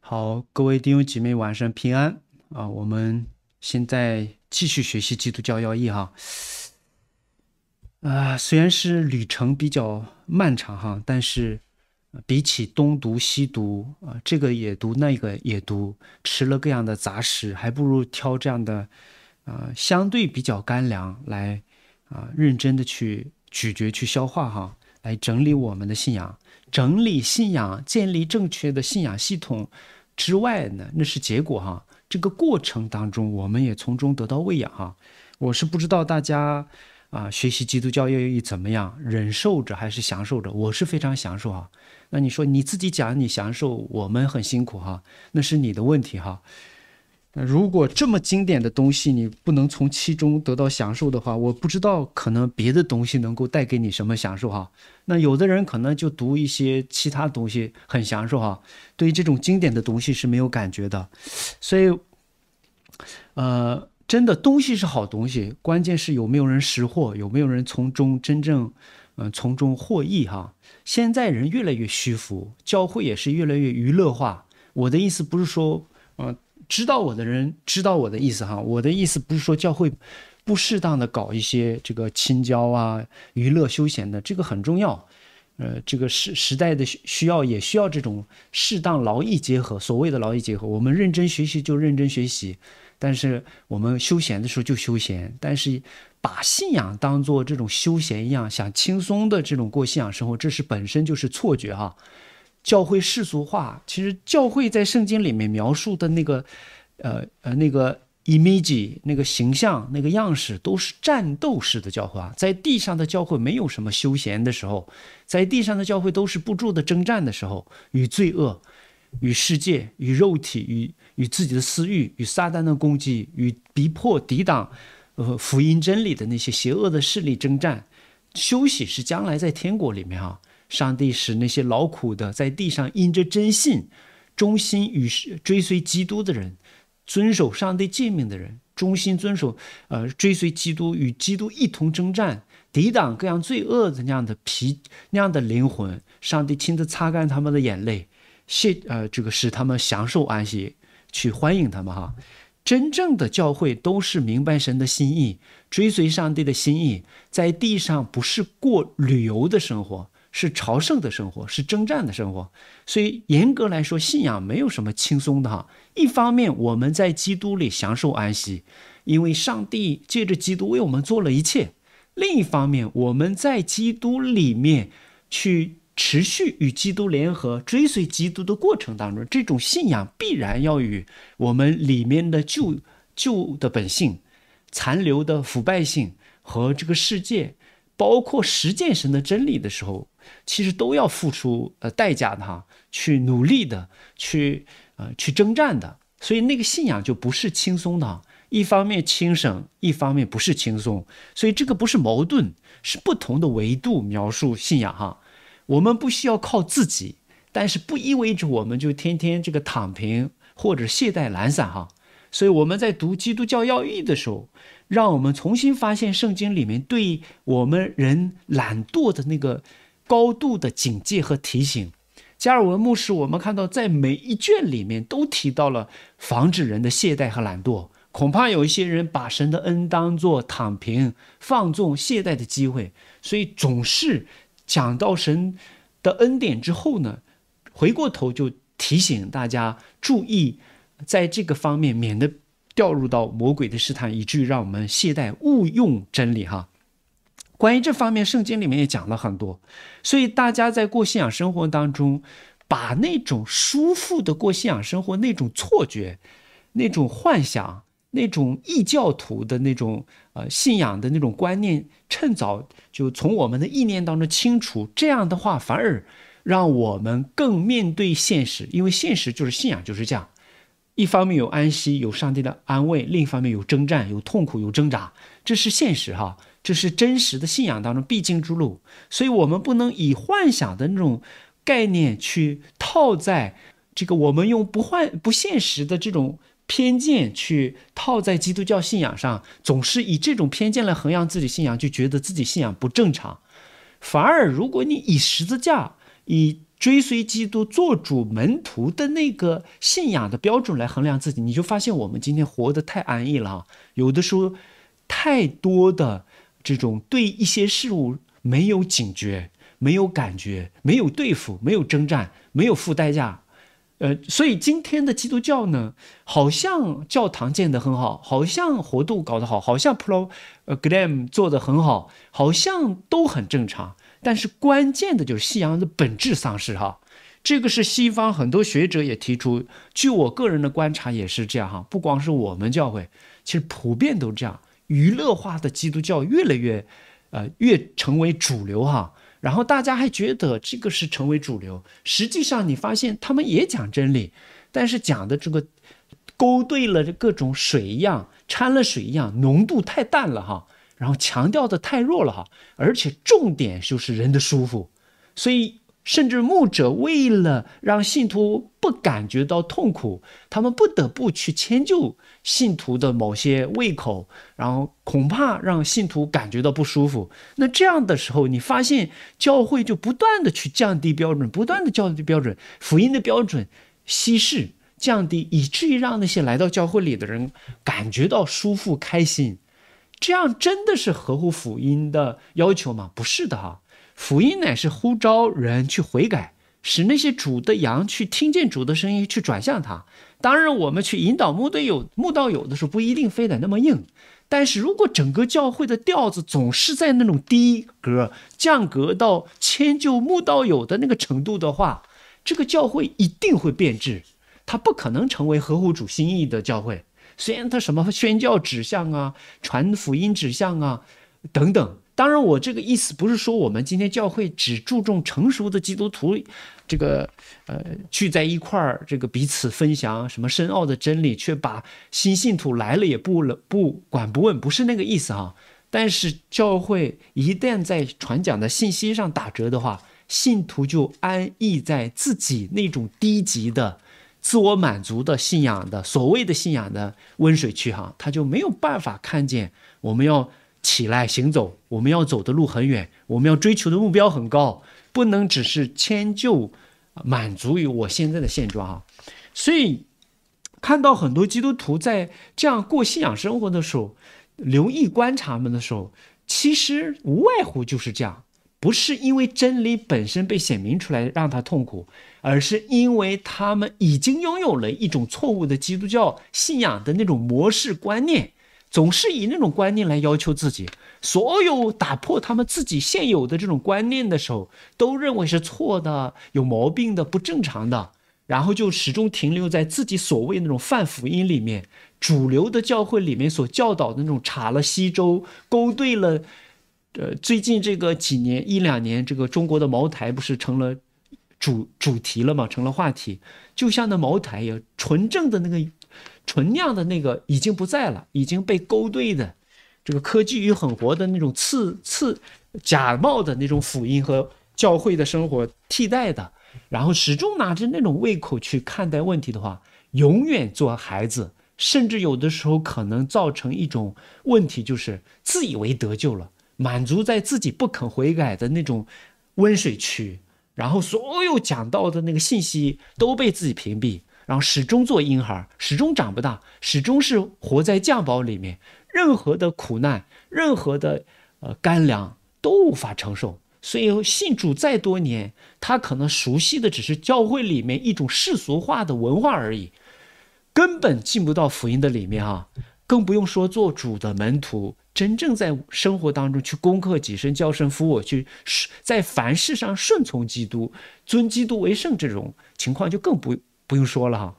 好，各位弟兄姐妹，晚上平安啊！我们现在继续学习《基督教要义》哈。啊，虽然是旅程比较漫长哈，但是比起东读西读啊，这个也读，那个也读，吃了各样的杂食，还不如挑这样的啊，相对比较干粮来啊，认真的去咀嚼、去消化哈，来整理我们的信仰。整理信仰，建立正确的信仰系统之外呢，那是结果哈。这个过程当中，我们也从中得到喂养哈。我是不知道大家啊，学习基督教又怎么样，忍受着还是享受着？我是非常享受啊。那你说你自己讲你享受，我们很辛苦哈，那是你的问题哈。那如果这么经典的东西你不能从其中得到享受的话，我不知道可能别的东西能够带给你什么享受哈。那有的人可能就读一些其他东西很享受哈，对于这种经典的东西是没有感觉的。所以，呃，真的东西是好东西，关键是有没有人识货，有没有人从中真正，嗯，从中获益哈。现在人越来越虚浮，教会也是越来越娱乐化。我的意思不是说，嗯。知道我的人知道我的意思哈，我的意思不是说教会不适当的搞一些这个青教啊、娱乐休闲的，这个很重要。呃，这个时时代的需需要也需要这种适当劳逸结合。所谓的劳逸结合，我们认真学习就认真学习，但是我们休闲的时候就休闲。但是把信仰当做这种休闲一样，想轻松的这种过信仰生活，这是本身就是错觉哈。教会世俗化，其实教会在圣经里面描述的那个，呃呃那个 image，那个形象，那个样式，都是战斗式的教会。在地上的教会没有什么休闲的时候，在地上的教会都是不住的征战的时候，与罪恶、与世界、与肉体、与与自己的私欲、与撒旦的攻击、与逼迫、抵挡，呃，福音真理的那些邪恶的势力征战。休息是将来在天国里面啊，上帝使那些劳苦的，在地上印着真信、忠心与追随基督的人，遵守上帝诫命的人，忠心遵守呃追随基督与基督一同征战、抵挡各样罪恶的那样的皮那样的灵魂，上帝亲自擦干他们的眼泪，谢呃这个使他们享受安息，去欢迎他们哈。真正的教会都是明白神的心意，追随上帝的心意，在地上不是过旅游的生活。是朝圣的生活，是征战的生活，所以严格来说，信仰没有什么轻松的哈。一方面，我们在基督里享受安息，因为上帝借着基督为我们做了一切；另一方面，我们在基督里面去持续与基督联合、追随基督的过程当中，这种信仰必然要与我们里面的旧旧的本性、残留的腐败性和这个世界，包括实践神的真理的时候。其实都要付出呃代价的哈，去努力的去呃去征战的，所以那个信仰就不是轻松的，一方面轻省，一方面不是轻松，所以这个不是矛盾，是不同的维度描述信仰哈。我们不需要靠自己，但是不意味着我们就天天这个躺平或者懈怠懒散哈。所以我们在读《基督教要义》的时候，让我们重新发现圣经里面对我们人懒惰的那个。高度的警戒和提醒，加尔文牧师，我们看到在每一卷里面都提到了防止人的懈怠和懒惰。恐怕有一些人把神的恩当作躺平、放纵、懈怠的机会，所以总是讲到神的恩典之后呢，回过头就提醒大家注意，在这个方面，免得掉入到魔鬼的试探，以至于让我们懈怠，误用真理哈。关于这方面，圣经里面也讲了很多，所以大家在过信仰生活当中，把那种舒服的过信仰生活那种错觉、那种幻想、那种异教徒的那种呃信仰的那种观念，趁早就从我们的意念当中清除。这样的话，反而让我们更面对现实，因为现实就是信仰就是这样：一方面有安息，有上帝的安慰；另一方面有征战，有痛苦，有挣扎，这是现实哈。这是真实的信仰当中必经之路，所以我们不能以幻想的那种概念去套在，这个我们用不幻不现实的这种偏见去套在基督教信仰上，总是以这种偏见来衡量自己信仰，就觉得自己信仰不正常。反而，如果你以十字架、以追随基督做主门徒的那个信仰的标准来衡量自己，你就发现我们今天活得太安逸了。有的时候，太多的。这种对一些事物没有警觉、没有感觉、没有对付、没有征战、没有付代价，呃，所以今天的基督教呢，好像教堂建得很好，好像活动搞得好，好像 pro gram 做得很好，好像都很正常。但是关键的就是信仰的本质丧失哈，这个是西方很多学者也提出，据我个人的观察也是这样哈，不光是我们教会，其实普遍都这样。娱乐化的基督教越来越，呃，越成为主流哈。然后大家还觉得这个是成为主流，实际上你发现他们也讲真理，但是讲的这个勾兑了各种水一样，掺了水一样，浓度太淡了哈。然后强调的太弱了哈，而且重点就是人的舒服，所以。甚至牧者为了让信徒不感觉到痛苦，他们不得不去迁就信徒的某些胃口，然后恐怕让信徒感觉到不舒服。那这样的时候，你发现教会就不断的去降低标准，不断的降低标准，福音的标准稀释、降低，以至于让那些来到教会里的人感觉到舒服、开心。这样真的是合乎福音的要求吗？不是的哈。福音乃是呼召人去悔改，使那些主的羊去听见主的声音，去转向他。当然，我们去引导牧的友、牧道友的时候，不一定非得那么硬。但是如果整个教会的调子总是在那种低格、降格到迁就牧道友的那个程度的话，这个教会一定会变质，它不可能成为合乎主心意的教会。虽然它什么宣教指向啊、传福音指向啊等等。当然，我这个意思不是说我们今天教会只注重成熟的基督徒，这个呃，聚在一块儿，这个彼此分享什么深奥的真理，却把新信徒来了也不了不管不问，不是那个意思啊。但是教会一旦在传讲的信息上打折的话，信徒就安逸在自己那种低级的自我满足的信仰的所谓的信仰的温水区哈，他就没有办法看见我们要。起来行走，我们要走的路很远，我们要追求的目标很高，不能只是迁就，满足于我现在的现状啊！所以，看到很多基督徒在这样过信仰生活的时候，留意观察们的时候，其实无外乎就是这样，不是因为真理本身被显明出来让他痛苦，而是因为他们已经拥有了一种错误的基督教信仰的那种模式观念。总是以那种观念来要求自己，所有打破他们自己现有的这种观念的时候，都认为是错的、有毛病的、不正常的，然后就始终停留在自己所谓那种“泛福音”里面，主流的教会里面所教导的那种。查了西周勾兑了，呃，最近这个几年一两年，这个中国的茅台不是成了主主题了吗？成了话题，就像那茅台一样，纯正的那个。纯酿的那个已经不在了，已经被勾兑的，这个科技与狠活的那种刺刺、假冒的那种福音和教会的生活替代的。然后始终拿着那种胃口去看待问题的话，永远做孩子，甚至有的时候可能造成一种问题，就是自以为得救了，满足在自己不肯悔改的那种温水区，然后所有讲到的那个信息都被自己屏蔽。然后始终做婴孩，始终长不大，始终是活在襁褓里面。任何的苦难，任何的呃干粮都无法承受。所以信主再多年，他可能熟悉的只是教会里面一种世俗化的文化而已，根本进不到福音的里面啊！更不用说做主的门徒，真正在生活当中去攻克己身、教身、服我，去在凡事上顺从基督、尊基督为圣这种情况，就更不。不用说了哈，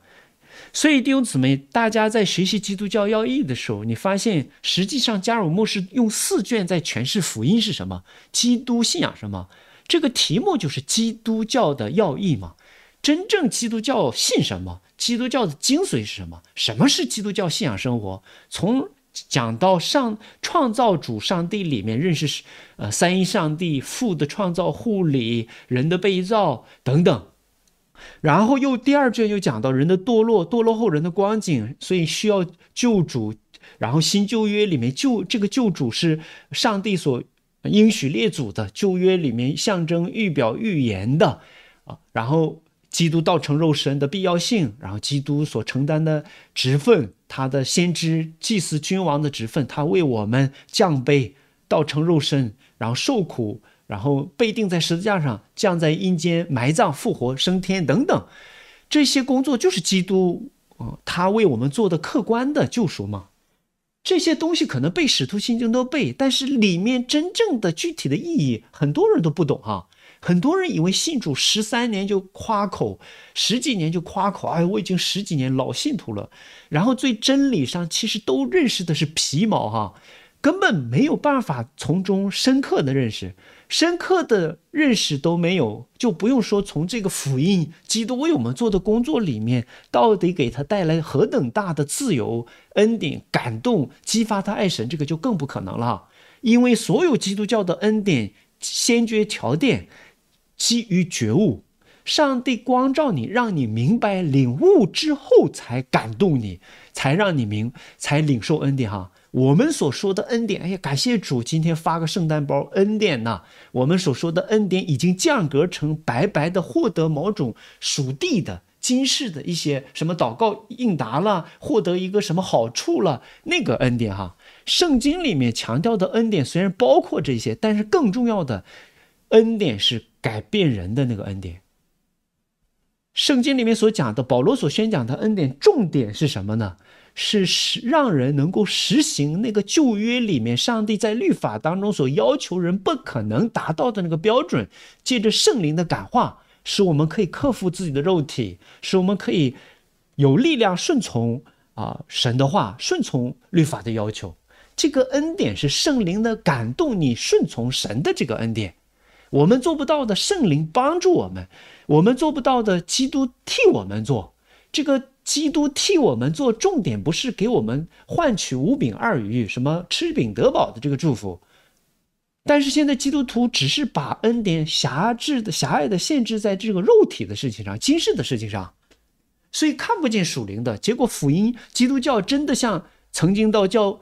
所以弟兄姊妹，大家在学习基督教要义的时候，你发现实际上加尔默是用四卷在诠释福音是什么，基督信仰什么，这个题目就是基督教的要义嘛。真正基督教信什么？基督教的精髓是什么？什么是基督教信仰生活？从讲到上创造主上帝里面认识，呃，三一上帝父的创造护理人的被造等等。然后又第二卷又讲到人的堕落，堕落后人的光景，所以需要救主。然后新旧约里面，旧这个救主是上帝所应许列祖的旧约里面象征预表预言的啊。然后基督道成肉身的必要性，然后基督所承担的职分，他的先知、祭司、君王的职分，他为我们降卑道成肉身，然后受苦。然后被钉在十字架上，降在阴间埋葬、复活、升天等等，这些工作就是基督啊，他为我们做的客观的救赎嘛。这些东西可能被使徒信经》都背，但是里面真正的具体的意义，很多人都不懂啊。很多人以为信主十三年就夸口，十几年就夸口，哎，我已经十几年老信徒了。然后最真理上，其实都认识的是皮毛哈。根本没有办法从中深刻的认识，深刻的认识都没有，就不用说从这个福音基督为我们做的工作里面，到底给他带来何等大的自由恩典感动激发他爱神，这个就更不可能了。因为所有基督教的恩典先决条件基于觉悟，上帝光照你，让你明白领悟之后才感动你，才让你明，才领受恩典哈。我们所说的恩典，哎呀，感谢主，今天发个圣诞包，恩典呐。我们所说的恩典已经降格成白白的获得某种属地的、今世的一些什么祷告应答了，获得一个什么好处了，那个恩典哈。圣经里面强调的恩典虽然包括这些，但是更重要的恩典是改变人的那个恩典。圣经里面所讲的，保罗所宣讲的恩典，重点是什么呢？是是让人能够实行那个旧约里面上帝在律法当中所要求人不可能达到的那个标准，借着圣灵的感化，使我们可以克服自己的肉体，使我们可以有力量顺从啊神的话，顺从律法的要求。这个恩典是圣灵的感动，你顺从神的这个恩典，我们做不到的，圣灵帮助我们；我们做不到的，基督替我们做这个。基督替我们做，重点不是给我们换取五饼二鱼，什么吃饼得饱的这个祝福。但是现在基督徒只是把恩典狭制的狭隘的限制在这个肉体的事情上、今世的事情上，所以看不见属灵的。结果福音基督教真的像曾经到教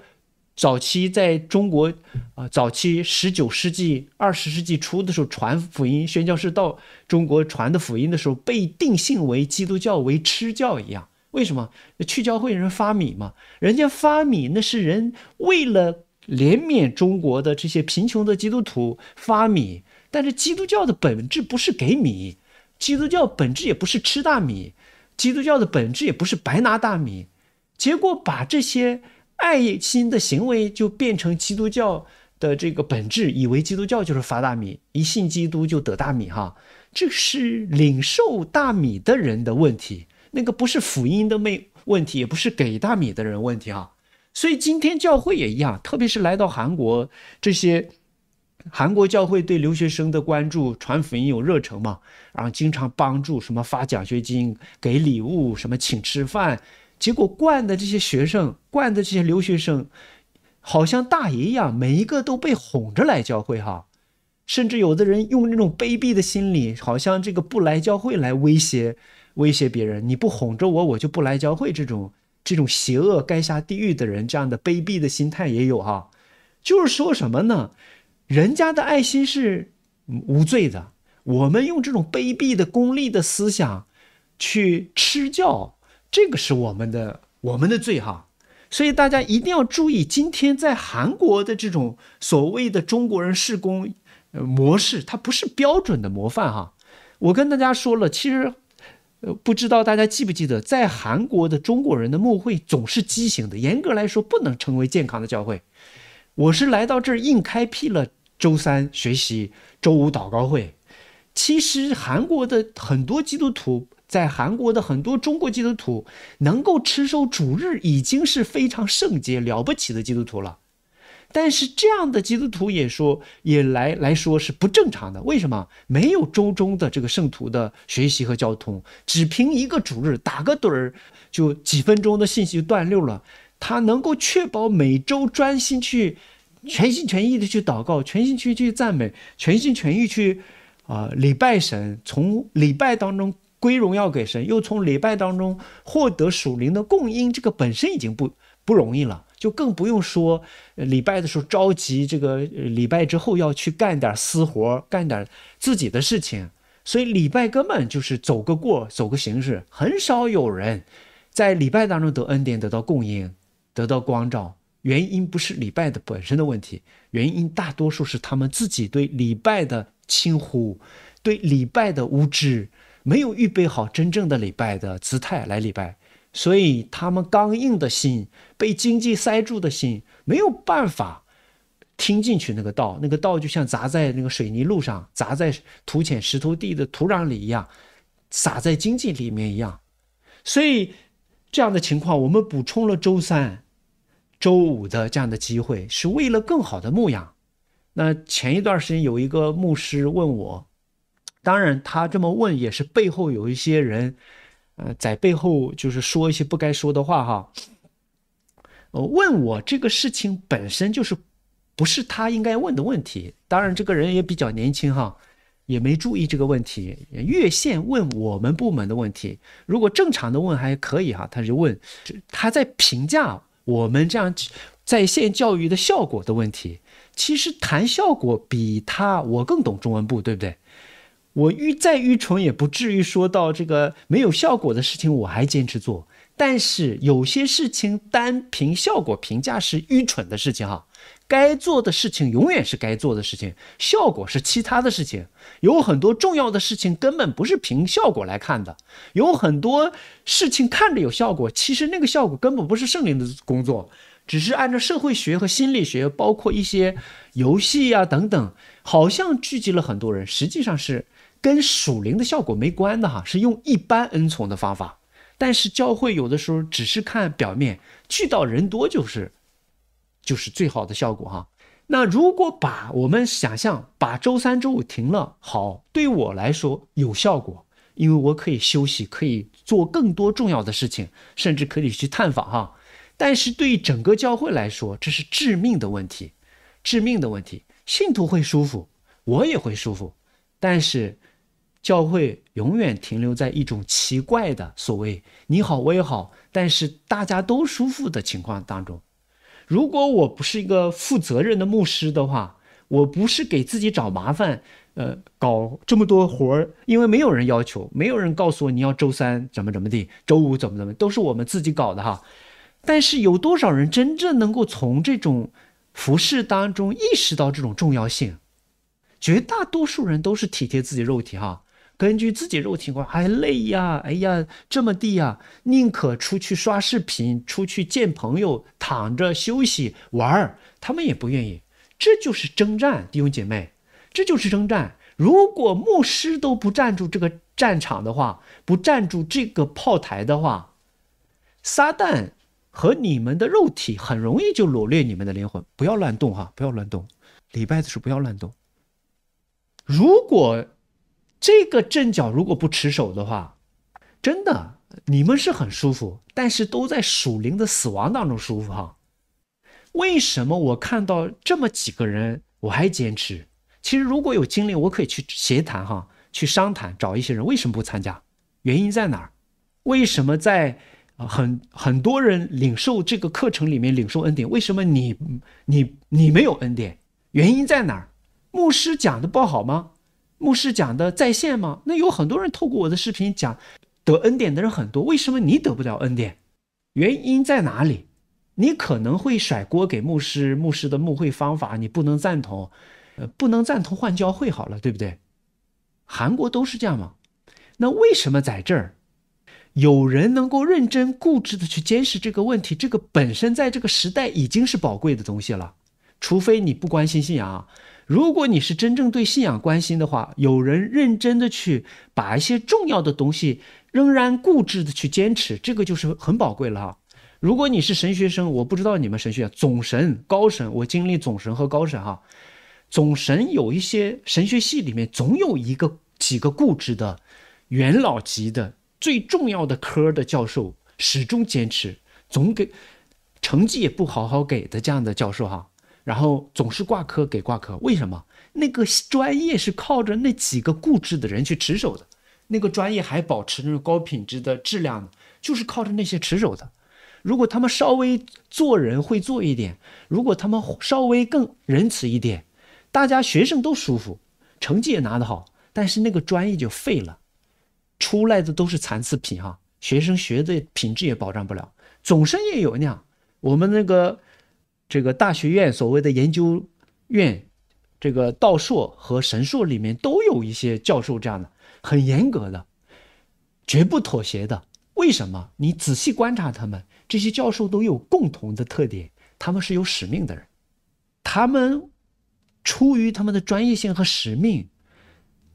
早期在中国啊，早期十九世纪、二十世纪初的时候传福音、宣教士到中国传的福音的时候，被定性为基督教为吃教一样。为什么去教会人发米嘛？人家发米，那是人为了怜悯中国的这些贫穷的基督徒发米。但是基督教的本质不是给米，基督教本质也不是吃大米，基督教的本质也不是白拿大米。结果把这些爱心的行为就变成基督教的这个本质，以为基督教就是发大米，一信基督就得大米哈。这是领受大米的人的问题。那个不是辅音的问问题，也不是给大米的人问题啊。所以今天教会也一样，特别是来到韩国这些韩国教会对留学生的关注、传福音有热忱嘛，然后经常帮助什么发奖学金、给礼物、什么请吃饭。结果惯的这些学生、惯的这些留学生，好像大爷一样，每一个都被哄着来教会哈。甚至有的人用那种卑鄙的心理，好像这个不来教会来威胁。威胁别人，你不哄着我，我就不来教会。这种这种邪恶该下地狱的人，这样的卑鄙的心态也有哈。就是说什么呢？人家的爱心是无罪的，我们用这种卑鄙的功利的思想去吃教，这个是我们的我们的罪哈。所以大家一定要注意，今天在韩国的这种所谓的中国人事工模式，它不是标准的模范哈。我跟大家说了，其实。呃，不知道大家记不记得，在韩国的中国人的墓会总是畸形的，严格来说不能称为健康的教会。我是来到这儿硬开辟了周三学习、周五祷告会。其实韩国的很多基督徒，在韩国的很多中国基督徒能够持守主日，已经是非常圣洁、了不起的基督徒了。但是这样的基督徒也说，也来来说是不正常的。为什么没有周中的这个圣徒的学习和交通？只凭一个主日打个盹儿，就几分钟的信息就断溜了。他能够确保每周专心去，全心全意的去祷告，全心全意去赞美，全心全意去啊礼拜神，从礼拜当中归荣耀给神，又从礼拜当中获得属灵的供应。这个本身已经不不容易了。就更不用说礼拜的时候着急，这个礼拜之后要去干点私活，干点自己的事情。所以礼拜根本就是走个过，走个形式。很少有人在礼拜当中得恩典，得到供应，得到光照。原因不是礼拜的本身的问题，原因大多数是他们自己对礼拜的轻忽，对礼拜的无知，没有预备好真正的礼拜的姿态来礼拜。所以他们刚硬的心，被经济塞住的心，没有办法听进去那个道。那个道就像砸在那个水泥路上，砸在土浅石头地的土壤里一样，撒在经济里面一样。所以这样的情况，我们补充了周三、周五的这样的机会，是为了更好的牧养。那前一段时间有一个牧师问我，当然他这么问也是背后有一些人。呃，在背后就是说一些不该说的话哈。问我这个事情本身就是不是他应该问的问题。当然，这个人也比较年轻哈，也没注意这个问题，越线问我们部门的问题。如果正常的问还可以哈，他就问，他在评价我们这样在线教育的效果的问题。其实谈效果比他我更懂中文部，对不对？我愚再愚蠢也不至于说到这个没有效果的事情，我还坚持做。但是有些事情单凭效果评价是愚蠢的事情哈。该做的事情永远是该做的事情，效果是其他的事情。有很多重要的事情根本不是凭效果来看的。有很多事情看着有效果，其实那个效果根本不是圣灵的工作，只是按照社会学和心理学，包括一些游戏啊等等，好像聚集了很多人，实际上是。跟属灵的效果没关的哈，是用一般恩宠的方法。但是教会有的时候只是看表面，去到人多就是就是最好的效果哈。那如果把我们想象把周三、周五停了，好，对我来说有效果，因为我可以休息，可以做更多重要的事情，甚至可以去探访哈。但是对于整个教会来说，这是致命的问题，致命的问题。信徒会舒服，我也会舒服，但是。教会永远停留在一种奇怪的所谓“你好，我也好”，但是大家都舒服的情况当中。如果我不是一个负责任的牧师的话，我不是给自己找麻烦，呃，搞这么多活儿，因为没有人要求，没有人告诉我你要周三怎么怎么地，周五怎么怎么，都是我们自己搞的哈。但是有多少人真正能够从这种服饰当中意识到这种重要性？绝大多数人都是体贴自己肉体哈。根据自己肉体况，还累呀，哎呀，这么地呀，宁可出去刷视频、出去见朋友、躺着休息玩，儿，他们也不愿意。这就是征战，弟兄姐妹，这就是征战。如果牧师都不站住这个战场的话，不站住这个炮台的话，撒旦和你们的肉体很容易就掳掠你们的灵魂。不要乱动哈，不要乱动，礼拜的时候不要乱动。如果。这个阵脚如果不持守的话，真的你们是很舒服，但是都在属灵的死亡当中舒服哈。为什么我看到这么几个人，我还坚持？其实如果有精力，我可以去协谈哈，去商谈，找一些人为什么不参加？原因在哪儿？为什么在很很多人领受这个课程里面领受恩典？为什么你你你没有恩典？原因在哪儿？牧师讲的不好吗？牧师讲的在线吗？那有很多人透过我的视频讲，得恩典的人很多，为什么你得不了恩典？原因在哪里？你可能会甩锅给牧师，牧师的牧会方法你不能赞同，呃，不能赞同换教会好了，对不对？韩国都是这样吗？那为什么在这儿有人能够认真固执的去坚持这个问题？这个本身在这个时代已经是宝贵的东西了，除非你不关心信仰。如果你是真正对信仰关心的话，有人认真的去把一些重要的东西仍然固执的去坚持，这个就是很宝贵了哈。如果你是神学生，我不知道你们神学总神、高神，我经历总神和高神哈。总神有一些神学系里面总有一个几个固执的元老级的最重要的科的教授始终坚持，总给成绩也不好好给的这样的教授哈。然后总是挂科给挂科，为什么？那个专业是靠着那几个固执的人去持守的，那个专业还保持那种高品质的质量呢，就是靠着那些持守的。如果他们稍微做人会做一点，如果他们稍微更仁慈一点，大家学生都舒服，成绩也拿得好。但是那个专业就废了，出来的都是残次品哈，学生学的品质也保障不了，总生也有那样。我们那个。这个大学院所谓的研究院，这个道硕和神硕里面都有一些教授，这样的很严格的，绝不妥协的。为什么？你仔细观察他们这些教授都有共同的特点，他们是有使命的人。他们出于他们的专业性和使命，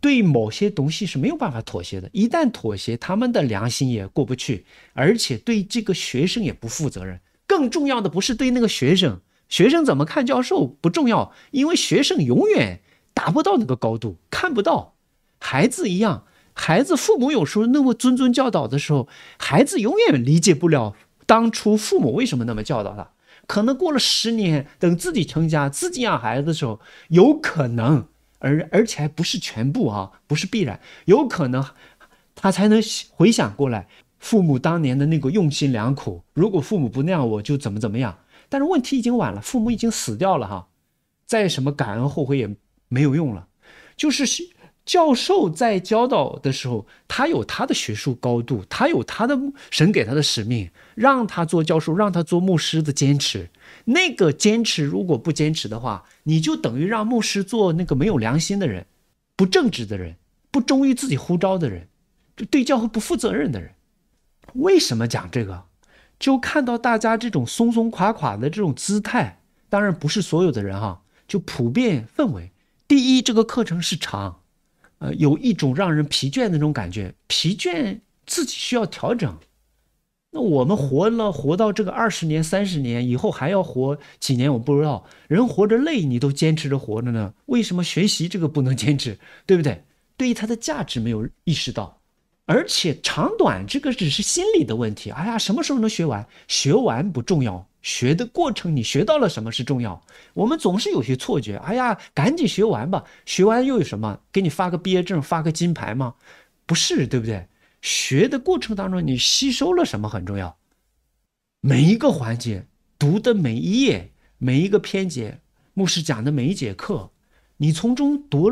对某些东西是没有办法妥协的。一旦妥协，他们的良心也过不去，而且对这个学生也不负责任。更重要的不是对那个学生，学生怎么看教授不重要，因为学生永远达不到那个高度，看不到。孩子一样，孩子父母有时候那么谆谆教导的时候，孩子永远理解不了当初父母为什么那么教导他。可能过了十年，等自己成家、自己养孩子的时候，有可能，而而且还不是全部啊，不是必然，有可能他才能回想过来。父母当年的那个用心良苦，如果父母不那样，我就怎么怎么样。但是问题已经晚了，父母已经死掉了哈，再什么感恩后悔也没有用了。就是教授在教导的时候，他有他的学术高度，他有他的神给他的使命，让他做教授，让他做牧师的坚持。那个坚持如果不坚持的话，你就等于让牧师做那个没有良心的人，不正直的人，不忠于自己呼召的人，就对教会不负责任的人。为什么讲这个？就看到大家这种松松垮垮的这种姿态，当然不是所有的人哈，就普遍氛围。第一，这个课程是长，呃，有一种让人疲倦的那种感觉，疲倦自己需要调整。那我们活了，活到这个二十年、三十年以后，还要活几年？我不知道。人活着累，你都坚持着活着呢，为什么学习这个不能坚持？对不对？对于它的价值没有意识到。而且长短这个只是心理的问题。哎呀，什么时候能学完？学完不重要，学的过程你学到了什么是重要？我们总是有些错觉。哎呀，赶紧学完吧，学完又有什么？给你发个毕业证，发个金牌吗？不是，对不对？学的过程当中，你吸收了什么很重要？每一个环节，读的每一页，每一个篇节，牧师讲的每一节课，你从中读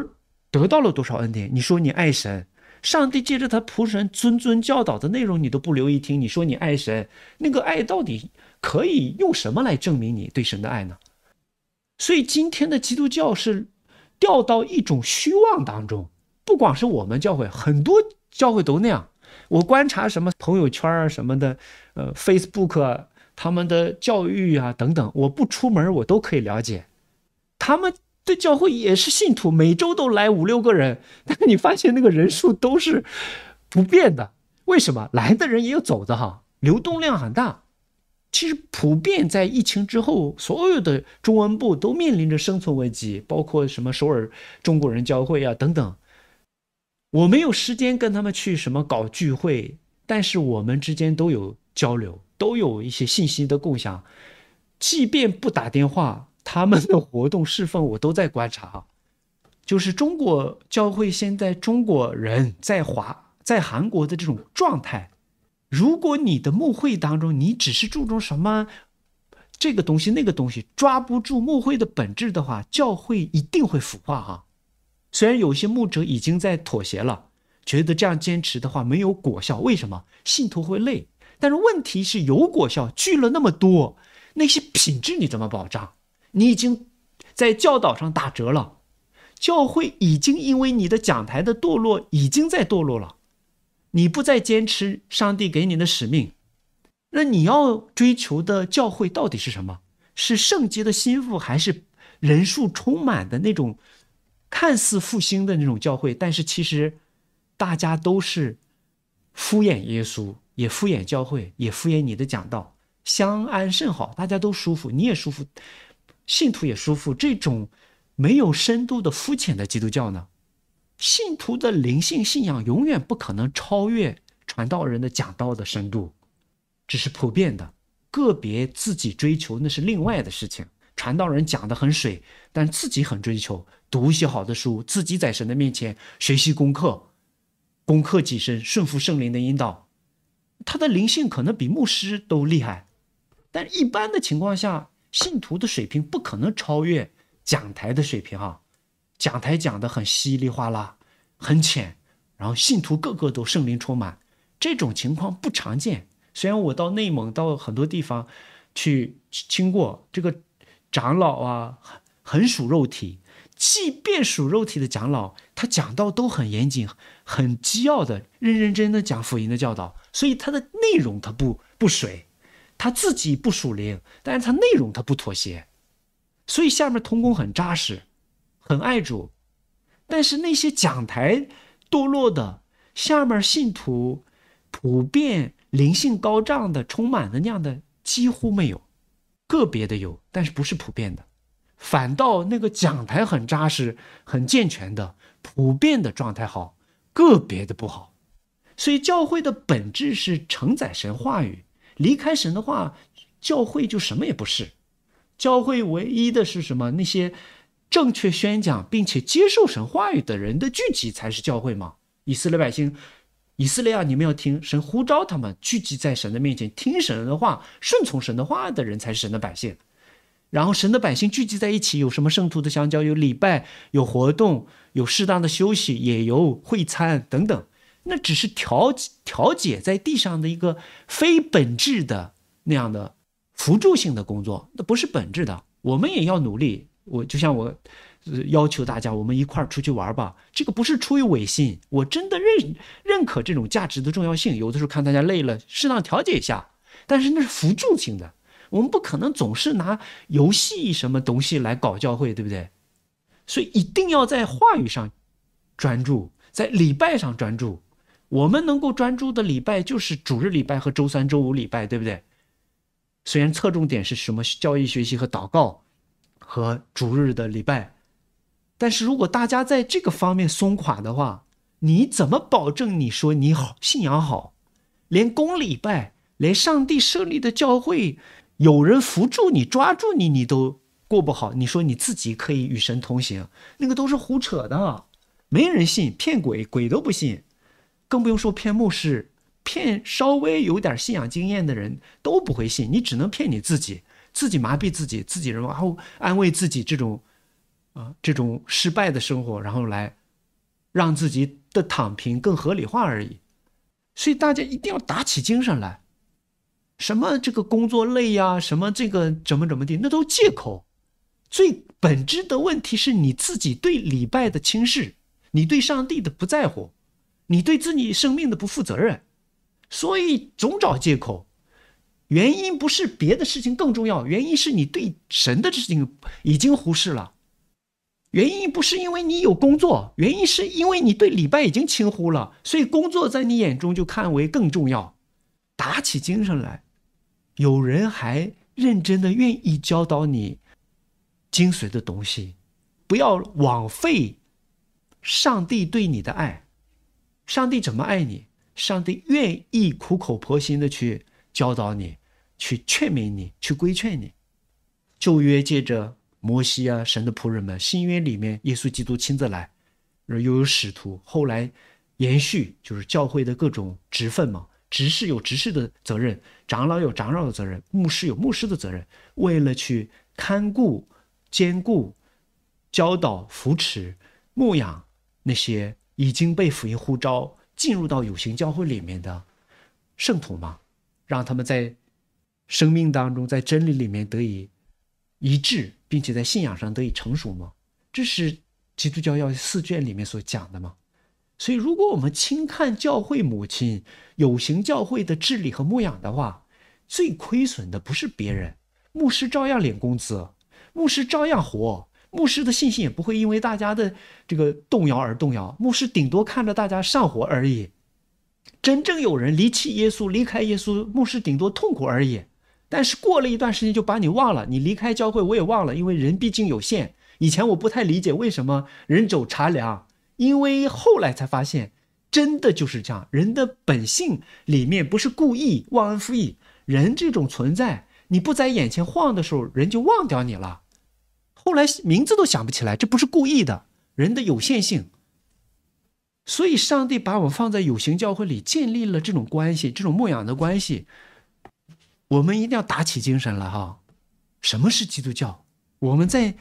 得到了多少恩典？你说你爱神。上帝借着他仆人谆谆教导的内容，你都不留意听。你说你爱神，那个爱到底可以用什么来证明你对神的爱呢？所以今天的基督教是掉到一种虚妄当中。不光是我们教会，很多教会都那样。我观察什么朋友圈啊什么的，呃，Facebook 他们的教育啊等等，我不出门我都可以了解他们。这教会也是信徒，每周都来五六个人，但是你发现那个人数都是不变的。为什么来的人也有走的哈，流动量很大。其实普遍在疫情之后，所有的中文部都面临着生存危机，包括什么首尔中国人教会啊等等。我没有时间跟他们去什么搞聚会，但是我们之间都有交流，都有一些信息的共享，即便不打电话。他们的活动侍奉我都在观察啊，就是中国教会现在中国人在华在韩国的这种状态。如果你的牧会当中你只是注重什么这个东西那个东西，抓不住牧会的本质的话，教会一定会腐化哈。虽然有些牧者已经在妥协了，觉得这样坚持的话没有果效，为什么信徒会累？但是问题是有果效聚了那么多，那些品质你怎么保障？你已经，在教导上打折了，教会已经因为你的讲台的堕落，已经在堕落了。你不再坚持上帝给你的使命，那你要追求的教会到底是什么？是圣洁的心腹，还是人数充满的那种看似复兴的那种教会？但是其实，大家都是敷衍耶稣，也敷衍教会，也敷衍你的讲道，相安甚好，大家都舒服，你也舒服。信徒也舒服，这种没有深度的肤浅的基督教呢？信徒的灵性信仰永远不可能超越传道人的讲道的深度，这是普遍的。个别自己追求那是另外的事情。传道人讲的很水，但自己很追求，读一些好的书，自己在神的面前学习功课，功课几深，顺服圣灵的引导，他的灵性可能比牧师都厉害。但一般的情况下。信徒的水平不可能超越讲台的水平哈，讲台讲的很稀里哗啦，很浅，然后信徒个个都圣灵充满，这种情况不常见。虽然我到内蒙到很多地方去听过，这个长老啊很很属肉体，即便属肉体的长老，他讲道都很严谨、很纪要的，认认真真的讲福音的教导，所以他的内容他不不水。他自己不属灵，但是他内容他不妥协，所以下面同工很扎实，很爱主，但是那些讲台堕落的，下面信徒普遍灵性高涨的，充满的那样的几乎没有，个别的有，但是不是普遍的，反倒那个讲台很扎实，很健全的，普遍的状态好，个别的不好，所以教会的本质是承载神话语。离开神的话，教会就什么也不是。教会唯一的是什么？那些正确宣讲并且接受神话语的人的聚集才是教会吗？以色列百姓，以色列啊，你们要听神呼召，他们聚集在神的面前，听神的话，顺从神的话的人才是神的百姓。然后神的百姓聚集在一起，有什么圣徒的相交，有礼拜，有活动，有适当的休息、野游、会餐等等。那只是调调解在地上的一个非本质的那样的辅助性的工作，那不是本质的。我们也要努力。我就像我要求大家，我们一块儿出去玩儿吧。这个不是出于违心，我真的认认可这种价值的重要性。有的时候看大家累了，适当调解一下。但是那是辅助性的，我们不可能总是拿游戏什么东西来搞教会，对不对？所以一定要在话语上专注，在礼拜上专注。我们能够专注的礼拜就是主日礼拜和周三、周五礼拜，对不对？虽然侧重点是什么教育学习和祷告，和主日的礼拜，但是如果大家在这个方面松垮的话，你怎么保证你说你好信仰好，连公礼拜，连上帝设立的教会，有人扶助你、抓住你，你都过不好？你说你自己可以与神同行，那个都是胡扯的，没人信，骗鬼，鬼都不信。更不用说骗牧师，骗稍微有点信仰经验的人都不会信，你只能骗你自己，自己麻痹自己，自己然后安慰自己这种，啊，这种失败的生活，然后来让自己的躺平更合理化而已。所以大家一定要打起精神来，什么这个工作累呀，什么这个怎么怎么地，那都借口。最本质的问题是你自己对礼拜的轻视，你对上帝的不在乎。你对自己生命的不负责任，所以总找借口。原因不是别的事情更重要，原因是你对神的事情已经忽视了。原因不是因为你有工作，原因是因为你对礼拜已经轻忽了，所以工作在你眼中就看为更重要。打起精神来，有人还认真的愿意教导你精髓的东西，不要枉费上帝对你的爱。上帝怎么爱你？上帝愿意苦口婆心的去教导你，去劝勉你，去规劝你。旧约借着摩西啊，神的仆人们；新约里面，耶稣基督亲自来，又有使徒。后来延续就是教会的各种职分嘛：执事有执事的责任，长老有长老的责任，牧师有牧师的责任。为了去看顾、兼顾、教导、扶持、牧养那些。已经被福音呼召进入到有形教会里面的圣徒吗？让他们在生命当中，在真理里面得以一致，并且在信仰上得以成熟吗？这是《基督教要四卷》里面所讲的吗？所以，如果我们轻看教会母亲、有形教会的治理和牧养的话，最亏损的不是别人，牧师照样领工资，牧师照样活。牧师的信心也不会因为大家的这个动摇而动摇，牧师顶多看着大家上火而已。真正有人离弃耶稣、离开耶稣，牧师顶多痛苦而已。但是过了一段时间就把你忘了，你离开教会我也忘了，因为人毕竟有限。以前我不太理解为什么人走茶凉，因为后来才发现，真的就是这样。人的本性里面不是故意忘恩负义，人这种存在，你不在眼前晃的时候，人就忘掉你了。后来名字都想不起来，这不是故意的，人的有限性。所以上帝把我们放在有形教会里，建立了这种关系，这种牧养的关系。我们一定要打起精神来哈！什么是基督教？我们在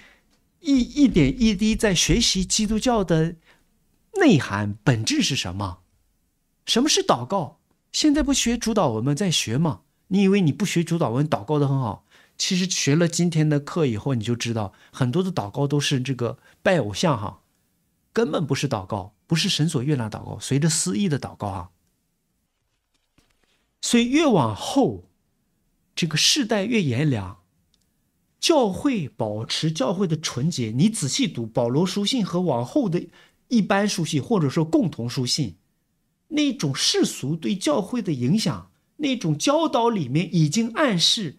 一一点一滴在学习基督教的内涵本质是什么？什么是祷告？现在不学主导文，我们在学嘛？你以为你不学主我文，祷告的很好？其实学了今天的课以后，你就知道很多的祷告都是这个拜偶像哈，根本不是祷告，不是神所悦纳祷告，随着私意的祷告啊。所以越往后，这个世代越炎凉，教会保持教会的纯洁。你仔细读保罗书信和往后的一般书信，或者说共同书信，那种世俗对教会的影响，那种教导里面已经暗示。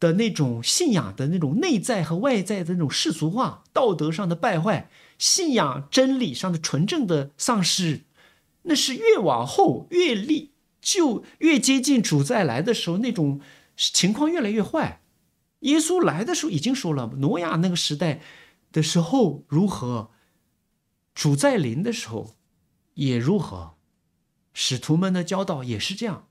的那种信仰的那种内在和外在的那种世俗化、道德上的败坏、信仰真理上的纯正的丧失，那是越往后越立就越接近主再来的时候，那种情况越来越坏。耶稣来的时候已经说了，挪亚那个时代的时候如何，主再临的时候也如何，使徒们的教导也是这样。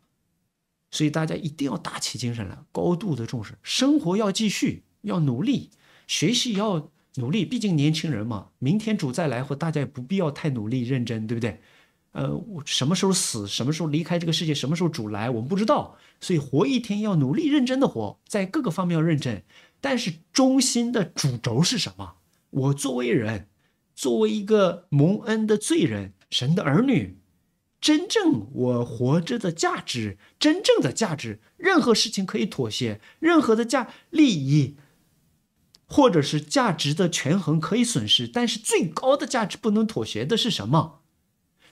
所以大家一定要打起精神来，高度的重视，生活要继续，要努力，学习要努力。毕竟年轻人嘛，明天主再来或大家也不必要太努力、认真，对不对？呃，我什么时候死，什么时候离开这个世界，什么时候主来，我们不知道。所以活一天要努力、认真的活，在各个方面要认真。但是中心的主轴是什么？我作为人，作为一个蒙恩的罪人，神的儿女。真正我活着的价值，真正的价值，任何事情可以妥协，任何的价利益，或者是价值的权衡可以损失，但是最高的价值不能妥协的是什么？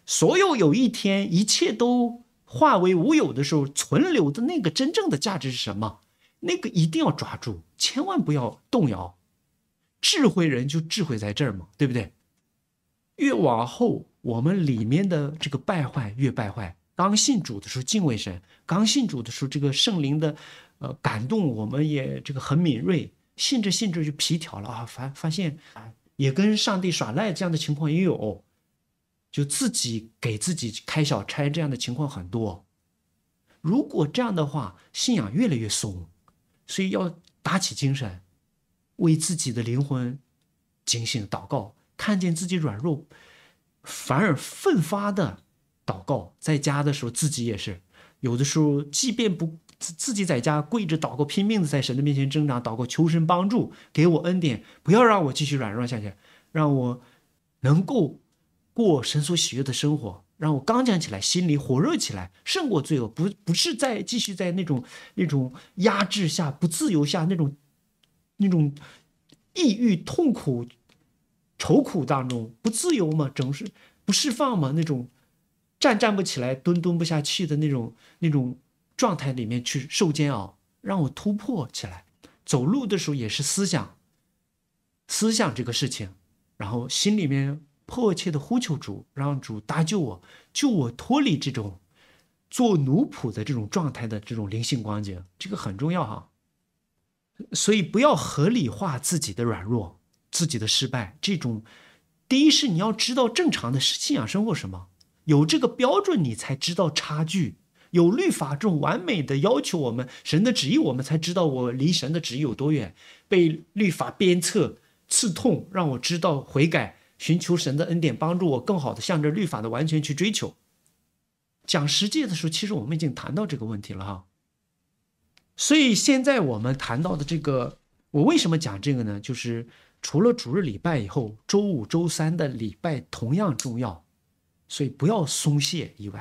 所有有一天一切都化为无有的时候，存留的那个真正的价值是什么？那个一定要抓住，千万不要动摇。智慧人就智慧在这儿嘛，对不对？越往后。我们里面的这个败坏越败坏，刚信主的时候敬畏神，刚信主的时候这个圣灵的，呃，感动我们也这个很敏锐，信着信着就皮条了啊，发发现啊，也跟上帝耍赖这样的情况也有，就自己给自己开小差这样的情况很多。如果这样的话，信仰越来越松，所以要打起精神，为自己的灵魂警醒祷告，看见自己软弱。反而奋发的祷告，在家的时候自己也是，有的时候即便不自自己在家跪着祷告，拼命的在神的面前挣扎，祷告求神帮助，给我恩典，不要让我继续软弱下去，让我能够过神所喜悦的生活，让我刚强起来，心里火热起来，胜过罪恶，不不是在继续在那种那种压制下、不自由下那种那种抑郁痛苦。愁苦当中不自由嘛，总是不释放嘛，那种站站不起来、蹲蹲不下去的那种那种状态里面去受煎熬，让我突破起来。走路的时候也是思想，思想这个事情，然后心里面迫切的呼求主，让主搭救我，救我脱离这种做奴仆的这种状态的这种灵性光景，这个很重要哈。所以不要合理化自己的软弱。自己的失败，这种第一是你要知道正常的信仰生活什么有这个标准，你才知道差距。有律法这种完美的要求，我们神的旨意，我们才知道我离神的旨意有多远。被律法鞭策、刺痛，让我知道悔改，寻求神的恩典，帮助我更好的向着律法的完全去追求。讲实际的时候，其实我们已经谈到这个问题了哈。所以现在我们谈到的这个，我为什么讲这个呢？就是。除了主日礼拜以后，周五、周三的礼拜同样重要，所以不要松懈，以为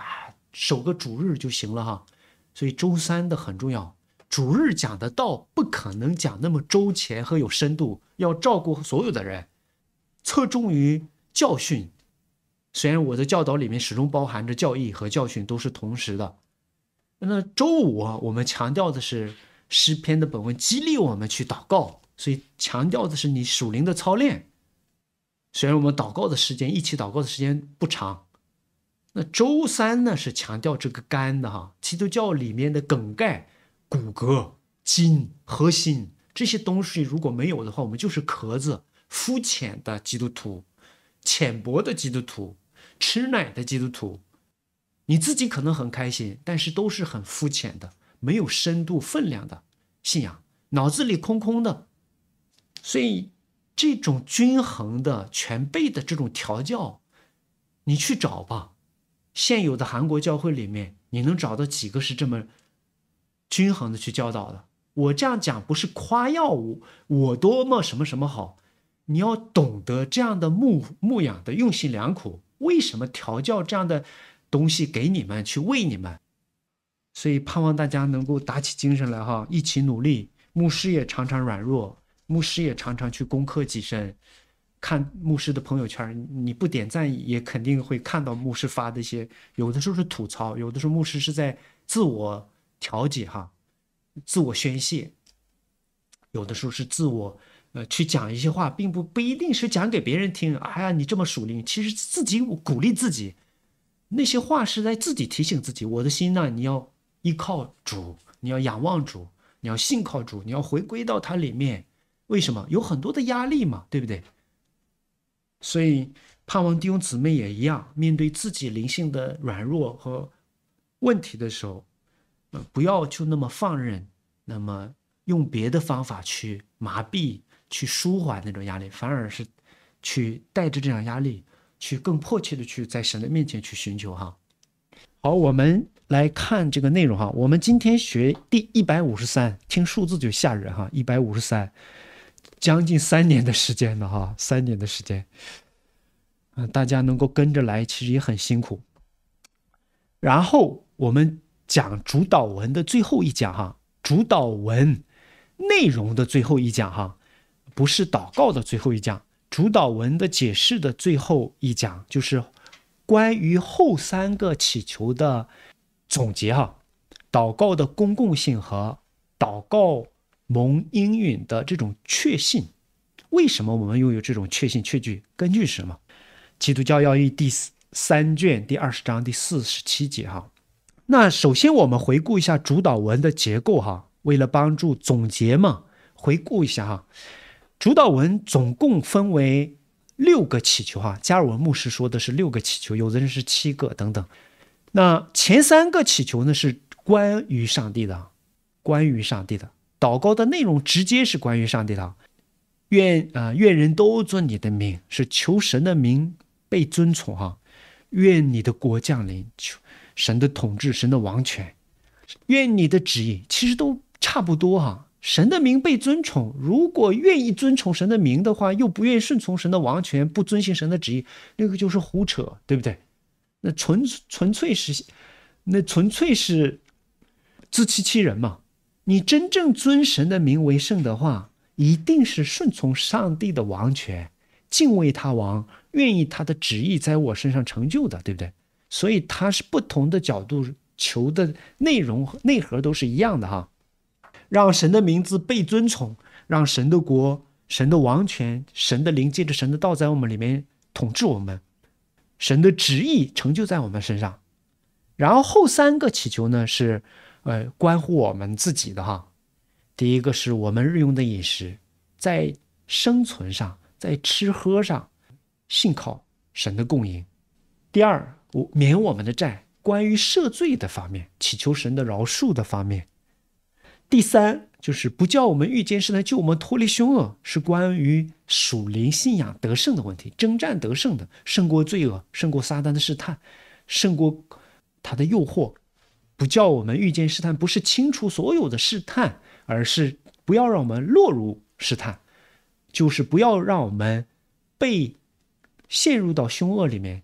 守个主日就行了哈。所以周三的很重要，主日讲的道不可能讲那么周全和有深度，要照顾所有的人，侧重于教训。虽然我的教导里面始终包含着教义和教训，都是同时的。那周五我们强调的是诗篇的本文，激励我们去祷告。所以强调的是你属灵的操练。虽然我们祷告的时间一起祷告的时间不长，那周三呢是强调这个肝的哈。基督教里面的梗盖、骨骼、筋、核心这些东西如果没有的话，我们就是壳子、肤浅的基督徒、浅薄的基督徒、吃奶的基督徒。你自己可能很开心，但是都是很肤浅的，没有深度分量的信仰，脑子里空空的。所以，这种均衡的全备的这种调教，你去找吧。现有的韩国教会里面，你能找到几个是这么均衡的去教导的？我这样讲不是夸耀我我多么什么什么好，你要懂得这样的牧牧养的用心良苦，为什么调教这样的东西给你们去喂你们？所以，盼望大家能够打起精神来，哈，一起努力。牧师也常常软弱。牧师也常常去攻克己身，看牧师的朋友圈，你不点赞也肯定会看到牧师发的一些。有的时候是吐槽，有的时候牧师是在自我调节哈，自我宣泄，有的时候是自我呃去讲一些话，并不不一定是讲给别人听。哎呀，你这么属灵，其实自己鼓励自己，那些话是在自己提醒自己。我的心呢，你要依靠主，你要仰望主，你要信靠主，你要回归到他里面。为什么有很多的压力嘛，对不对？所以，盼望弟兄姊妹也一样，面对自己灵性的软弱和问题的时候，嗯，不要就那么放任，那么用别的方法去麻痹、去舒缓那种压力，反而是去带着这样压力，去更迫切的去在神的面前去寻求。哈，好，我们来看这个内容哈，我们今天学第一百五十三，听数字就吓人哈，一百五十三。将近三年的时间了哈，三年的时间，嗯，大家能够跟着来，其实也很辛苦。然后我们讲主导文的最后一讲哈，主导文内容的最后一讲哈，不是祷告的最后一讲，主导文的解释的最后一讲，就是关于后三个祈求的总结哈，祷告的公共性和祷告。蒙应允的这种确信，为什么我们拥有这种确信？确据根据什么？《基督教要义》第三卷第二十章第四十七节。哈，那首先我们回顾一下主导文的结构。哈，为了帮助总结嘛，回顾一下哈，主导文总共分为六个祈求。哈，加尔文牧师说的是六个祈求，有的人是七个等等。那前三个祈求呢是关于上帝的，关于上帝的。祷告的内容直接是关于上帝的，愿啊愿人都尊你的名，是求神的名被尊崇哈，愿你的国降临，求神的统治，神的王权，愿你的旨意，其实都差不多哈。神的名被尊崇，如果愿意尊崇神的名的话，又不愿意顺从神的王权，不遵循神的旨意，那个就是胡扯，对不对？那纯纯粹是那纯粹是自欺欺人嘛。你真正尊神的名为圣的话，一定是顺从上帝的王权，敬畏他王，愿意他的旨意在我身上成就的，对不对？所以它是不同的角度求的内容和内核都是一样的哈，让神的名字被尊崇，让神的国、神的王权、神的灵借着神的道在我们里面统治我们，神的旨意成就在我们身上。然后后三个祈求呢是。呃，关乎我们自己的哈。第一个是我们日用的饮食，在生存上，在吃喝上，信靠神的供应。第二，我免我们的债。关于赦罪的方面，祈求神的饶恕的方面。第三，就是不叫我们遇见是来救我们脱离凶恶。是关于属灵信仰得胜的问题，征战得胜的，胜过罪恶，胜过撒旦的试探，胜过他的诱惑。不叫我们遇见试探，不是清除所有的试探，而是不要让我们落入试探，就是不要让我们被陷入到凶恶里面，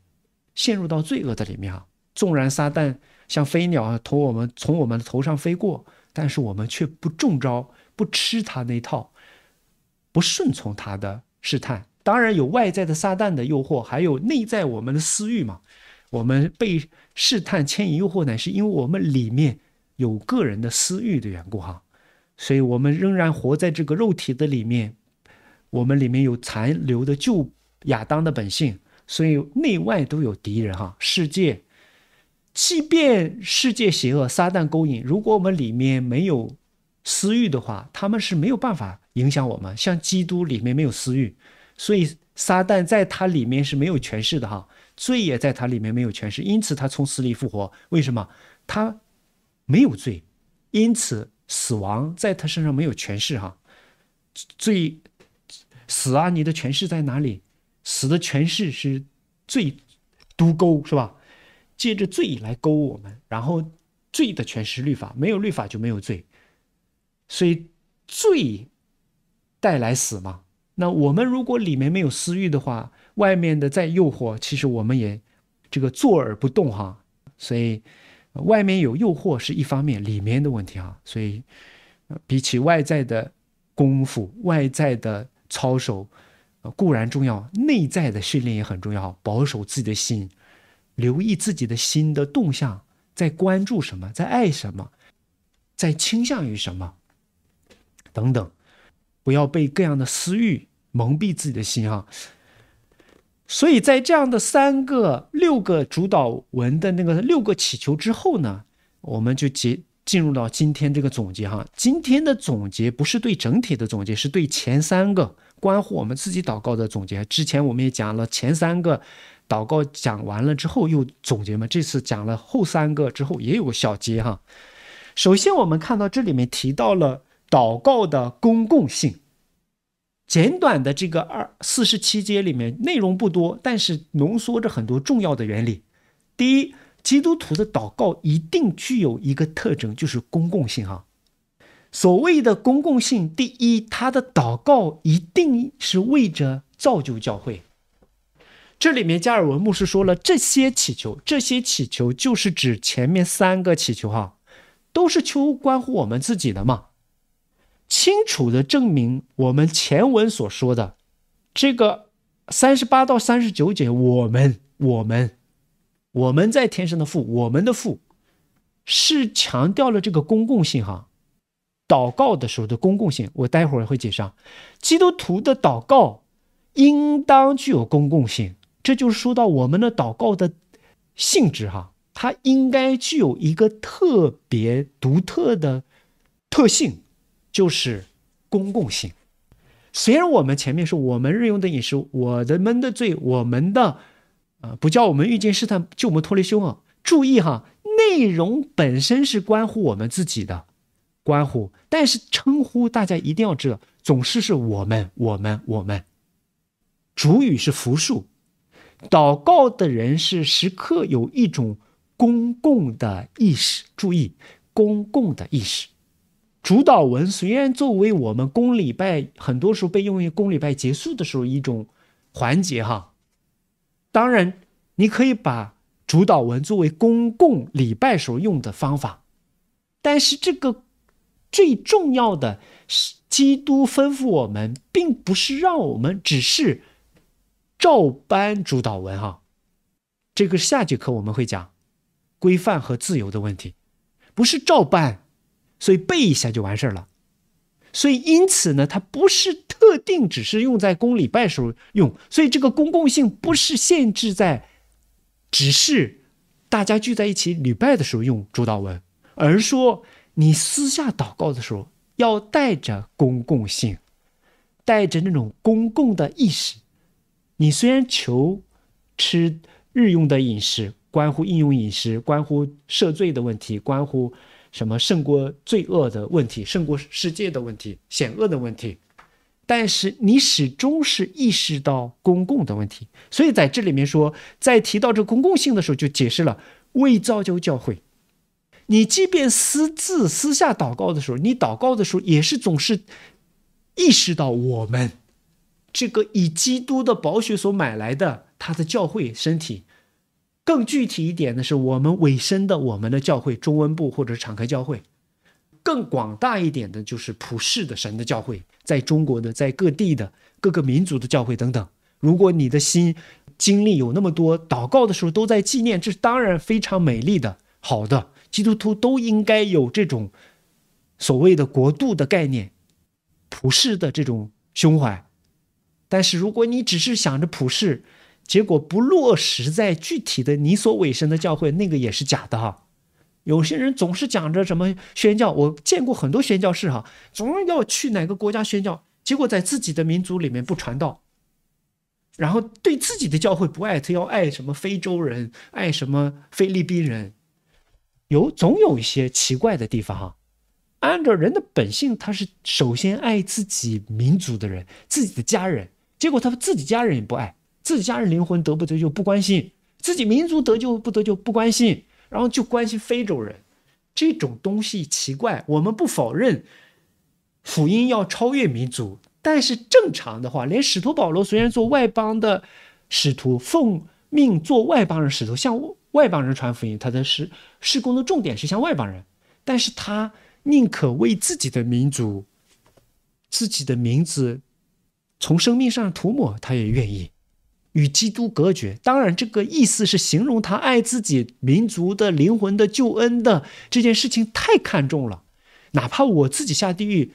陷入到罪恶的里面。啊！纵然撒旦像飞鸟啊，从我们从我们的头上飞过，但是我们却不中招，不吃他那套，不顺从他的试探。当然有外在的撒旦的诱惑，还有内在我们的私欲嘛。我们被试探、牵引、诱惑呢，是因为我们里面有个人的私欲的缘故哈，所以我们仍然活在这个肉体的里面，我们里面有残留的旧亚当的本性，所以内外都有敌人哈。世界即便世界邪恶、撒旦勾引，如果我们里面没有私欲的话，他们是没有办法影响我们。像基督里面没有私欲，所以撒旦在它里面是没有权势的哈。罪也在他里面没有权势，因此他从死里复活。为什么？他没有罪，因此死亡在他身上没有权势。哈，罪死啊，你的权势在哪里？死的权势是罪，毒钩是吧？借着罪来勾我们，然后罪的权势律法，没有律法就没有罪，所以罪带来死嘛。那我们如果里面没有私欲的话。外面的再诱惑，其实我们也这个坐而不动哈。所以，外面有诱惑是一方面，里面的问题哈。所以，比起外在的功夫、外在的操守，固然重要，内在的训练也很重要。保守自己的心，留意自己的心的动向，在关注什么，在爱什么，在倾向于什么等等，不要被各样的私欲蒙蔽自己的心哈。所以在这样的三个六个主导文的那个六个祈求之后呢，我们就进进入到今天这个总结哈。今天的总结不是对整体的总结，是对前三个关乎我们自己祷告的总结。之前我们也讲了前三个祷告讲完了之后又总结嘛，这次讲了后三个之后也有个小结哈。首先我们看到这里面提到了祷告的公共性。简短的这个二四十七节里面内容不多，但是浓缩着很多重要的原理。第一，基督徒的祷告一定具有一个特征，就是公共性哈。所谓的公共性，第一，他的祷告一定是为着造就教会。这里面加尔文牧师说了，这些祈求，这些祈求就是指前面三个祈求哈，都是求关乎我们自己的嘛。清楚的证明我们前文所说的这个三十八到三十九节，我们我们我们在天上的父，我们的父是强调了这个公共性哈，祷告的时候的公共性，我待会儿会解啊，基督徒的祷告应当具有公共性，这就是说到我们的祷告的性质哈，它应该具有一个特别独特的特性。就是公共性。虽然我们前面说我们日用的饮食，我们的罪，我们的，啊，不叫我们遇见试探，就我们脱离凶恶。注意哈，内容本身是关乎我们自己的，关乎，但是称呼大家一定要知道，总是是我们，我们，我们。主语是复数，祷告的人是时刻有一种公共的意识。注意，公共的意识。主导文虽然作为我们公礼拜很多时候被用于公礼拜结束的时候一种环节哈，当然你可以把主导文作为公共礼拜时候用的方法，但是这个最重要的，是基督吩咐我们，并不是让我们只是照搬主导文哈。这个下节课我们会讲规范和自由的问题，不是照搬。所以背一下就完事儿了，所以因此呢，它不是特定，只是用在公礼拜时候用。所以这个公共性不是限制在，只是大家聚在一起礼拜的时候用主导文，而说你私下祷告的时候要带着公共性，带着那种公共的意识。你虽然求吃日用的饮食，关乎应用饮食，关乎赦罪的问题，关乎。什么胜过罪恶的问题，胜过世界的问题，险恶的问题，但是你始终是意识到公共的问题。所以在这里面说，在提到这公共性的时候，就解释了未造就教会。你即便私自私下祷告的时候，你祷告的时候也是总是意识到我们这个以基督的宝血所买来的他的教会身体。更具体一点的是，我们尾声的我们的教会中文部或者敞开教会，更广大一点的就是普世的神的教会，在中国的，在各地的各个民族的教会等等。如果你的心经历有那么多，祷告的时候都在纪念，这当然非常美丽的。好的，基督徒都应该有这种所谓的国度的概念，普世的这种胸怀。但是如果你只是想着普世，结果不落实在具体的你所委身的教会，那个也是假的哈。有些人总是讲着什么宣教，我见过很多宣教士哈，总要去哪个国家宣教，结果在自己的民族里面不传道，然后对自己的教会不爱，他要爱什么非洲人，爱什么菲律宾人，有总有一些奇怪的地方哈。按照人的本性，他是首先爱自己民族的人、自己的家人，结果他自己家人也不爱。自己家人灵魂得不得救不关心，自己民族得救不得救不关心，然后就关心非洲人，这种东西奇怪。我们不否认福音要超越民族，但是正常的话，连使徒保罗虽然做外邦的使徒，奉命做外邦人使徒，向外邦人传福音，他的施事工的重点是向外邦人，但是他宁可为自己的民族、自己的名字从生命上涂抹，他也愿意。与基督隔绝，当然这个意思是形容他爱自己民族的灵魂的救恩的这件事情太看重了，哪怕我自己下地狱，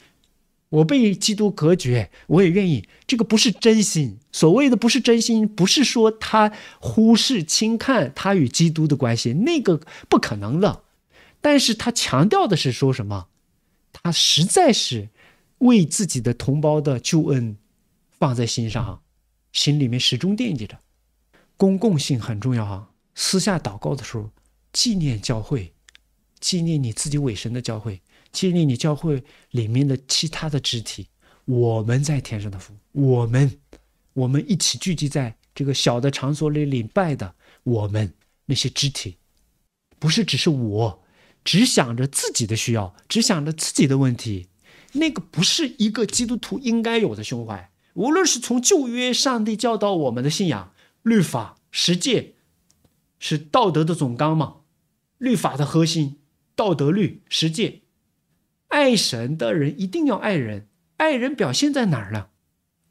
我被基督隔绝，我也愿意。这个不是真心，所谓的不是真心，不是说他忽视轻看他与基督的关系，那个不可能的。但是他强调的是说什么，他实在是为自己的同胞的救恩放在心上。心里面始终惦记着，公共性很重要啊，私下祷告的时候，纪念教会，纪念你自己为神的教会，纪念你教会里面的其他的肢体。我们在天上的父，我们，我们一起聚集在这个小的场所里领拜的我们那些肢体，不是只是我，只想着自己的需要，只想着自己的问题，那个不是一个基督徒应该有的胸怀。无论是从旧约，上帝教导我们的信仰、律法、实践，是道德的总纲嘛？律法的核心，道德律实践，爱神的人一定要爱人，爱人表现在哪儿呢？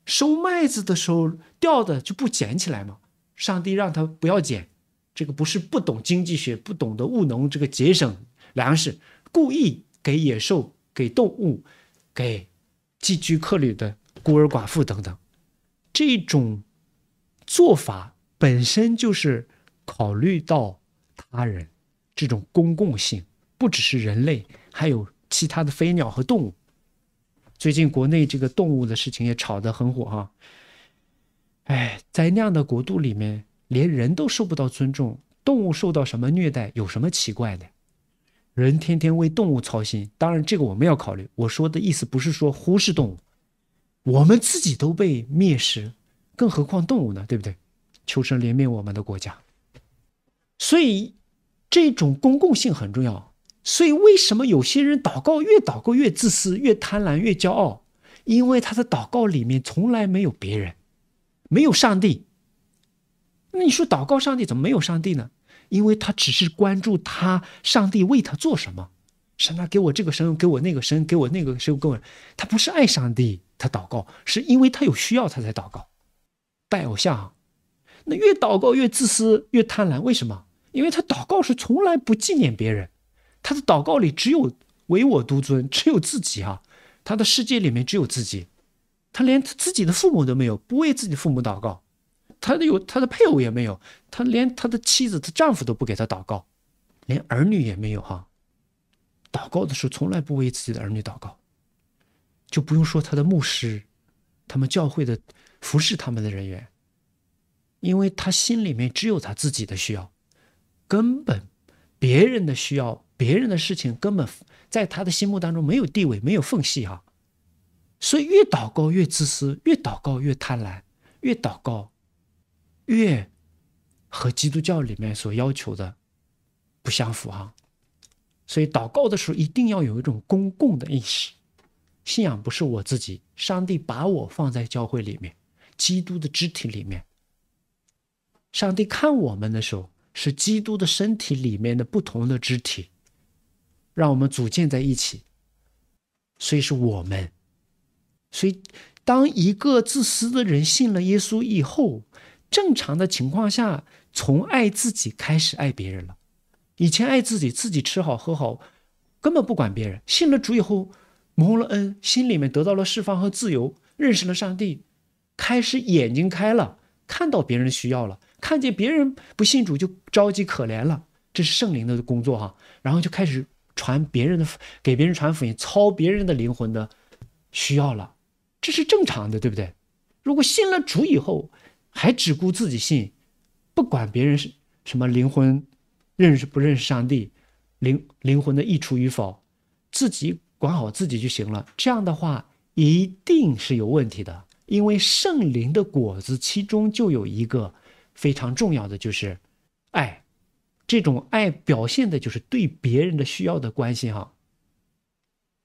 收麦子的时候掉的就不捡起来吗？上帝让他不要捡，这个不是不懂经济学，不懂得务农，这个节省粮食，故意给野兽、给动物、给寄居客旅的。孤儿寡妇等等，这种做法本身就是考虑到他人这种公共性，不只是人类，还有其他的飞鸟和动物。最近国内这个动物的事情也炒得很火哈。哎，在那样的国度里面，连人都受不到尊重，动物受到什么虐待，有什么奇怪的？人天天为动物操心，当然这个我们要考虑。我说的意思不是说忽视动物。我们自己都被灭食，更何况动物呢？对不对？求神怜悯我们的国家。所以这种公共性很重要。所以为什么有些人祷告越祷告越自私、越贪婪、越骄傲？因为他的祷告里面从来没有别人，没有上帝。那你说祷告上帝怎么没有上帝呢？因为他只是关注他，上帝为他做什么？神啊，给我这个神，给我那个神，给我那个神，给我……他不是爱上帝。他祷告是因为他有需要，他才祷告。拜偶像，那越祷告越自私，越贪婪。为什么？因为他祷告是从来不纪念别人，他的祷告里只有唯我独尊，只有自己啊，他的世界里面只有自己，他连他自己的父母都没有，不为自己的父母祷告。他的有他的配偶也没有，他连他的妻子、他丈夫都不给他祷告，连儿女也没有哈。祷告的时候从来不为自己的儿女祷告。就不用说他的牧师，他们教会的服侍他们的人员，因为他心里面只有他自己的需要，根本别人的需要、别人的事情根本在他的心目当中没有地位、没有缝隙啊。所以越祷告越自私，越祷告越贪婪，越祷告越和基督教里面所要求的不相符哈。所以祷告的时候一定要有一种公共的意识。信仰不是我自己，上帝把我放在教会里面，基督的肢体里面。上帝看我们的时候，是基督的身体里面的不同的肢体，让我们组建在一起。所以是我们。所以，当一个自私的人信了耶稣以后，正常的情况下，从爱自己开始爱别人了。以前爱自己，自己吃好喝好，根本不管别人。信了主以后。蒙了恩，心里面得到了释放和自由，认识了上帝，开始眼睛开了，看到别人需要了，看见别人不信主就着急可怜了，这是圣灵的工作哈。然后就开始传别人的，给别人传福音，操别人的灵魂的需要了，这是正常的，对不对？如果信了主以后还只顾自己信，不管别人是什么灵魂，认识不认识上帝，灵灵魂的溢出与否，自己。管好自己就行了，这样的话一定是有问题的，因为圣灵的果子其中就有一个非常重要的，就是爱。这种爱表现的就是对别人的需要的关心哈。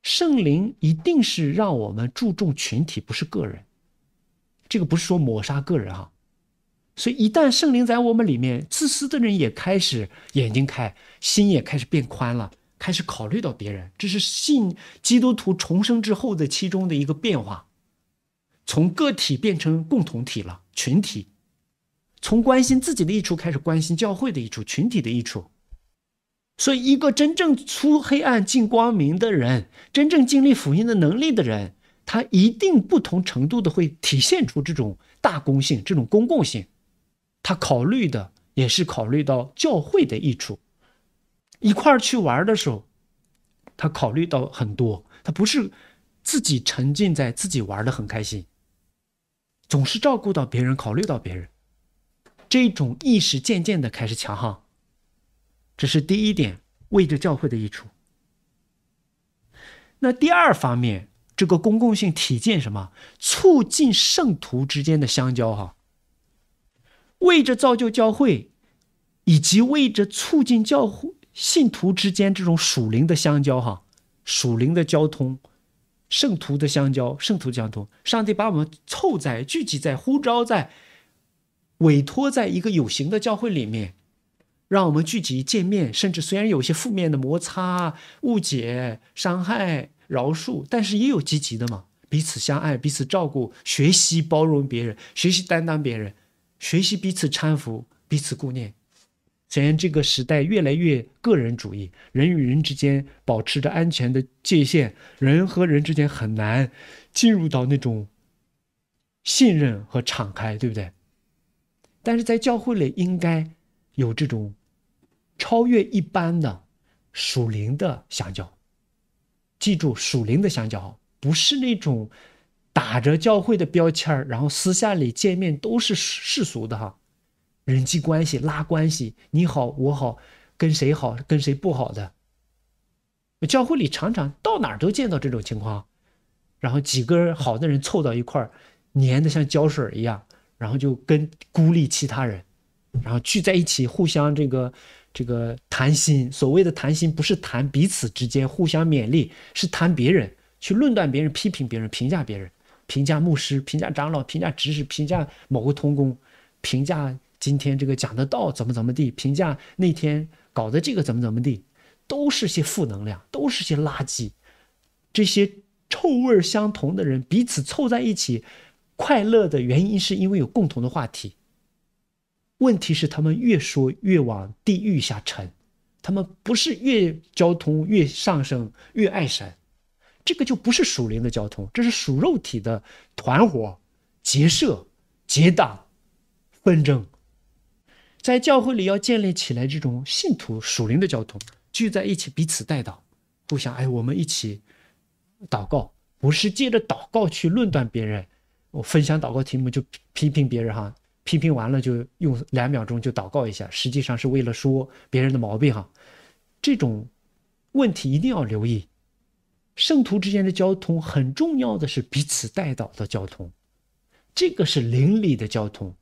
圣灵一定是让我们注重群体，不是个人。这个不是说抹杀个人哈。所以一旦圣灵在我们里面，自私的人也开始眼睛开，心也开始变宽了。开始考虑到别人，这是信基督徒重生之后的其中的一个变化，从个体变成共同体了，群体，从关心自己的益处开始关心教会的益处，群体的益处。所以，一个真正出黑暗进光明的人，真正经历福音的能力的人，他一定不同程度的会体现出这种大公性，这种公共性，他考虑的也是考虑到教会的益处。一块儿去玩的时候，他考虑到很多，他不是自己沉浸在自己玩的很开心，总是照顾到别人，考虑到别人，这种意识渐渐的开始强哈。这是第一点，为着教会的益处。那第二方面，这个公共性体现什么？促进圣徒之间的相交哈，为着造就教会，以及为着促进教会。信徒之间这种属灵的相交，哈，属灵的交通，圣徒的相交，圣徒交通。上帝把我们凑在、聚集在、呼召在、委托在一个有形的教会里面，让我们聚集见面。甚至虽然有些负面的摩擦、误解、伤害、饶恕，但是也有积极的嘛。彼此相爱，彼此照顾，学习包容别人，学习担当别人，学习彼此搀扶，彼此顾念。显然，这个时代越来越个人主义，人与人之间保持着安全的界限，人和人之间很难进入到那种信任和敞开，对不对？但是在教会里应该有这种超越一般的属灵的相交。记住，属灵的相交不是那种打着教会的标签儿，然后私下里见面都是世俗的哈。人际关系拉关系，你好我好，跟谁好跟谁不好的，教会里常常到哪儿都见到这种情况。然后几个好的人凑到一块儿，粘得像胶水一样，然后就跟孤立其他人，然后聚在一起互相这个这个谈心。所谓的谈心，不是谈彼此之间互相勉励，是谈别人去论断别人、批评别人、评价别人，评价牧师、评价长老、评价执事、评价某个童工、评价。今天这个讲的道怎么怎么地，评价那天搞的这个怎么怎么地，都是些负能量，都是些垃圾。这些臭味相同的人彼此凑在一起，快乐的原因是因为有共同的话题。问题是他们越说越往地狱下沉，他们不是越交通越上升越爱神，这个就不是属灵的交通，这是属肉体的团伙结社结党纷争。在教会里要建立起来这种信徒属灵的交通，聚在一起彼此带祷，互相哎，我们一起祷告，不是借着祷告去论断别人。我分享祷告题目就批评别人哈，批评完了就用两秒钟就祷告一下，实际上是为了说别人的毛病哈。这种问题一定要留意，圣徒之间的交通很重要的是彼此带祷的交通，这个是灵里的交通，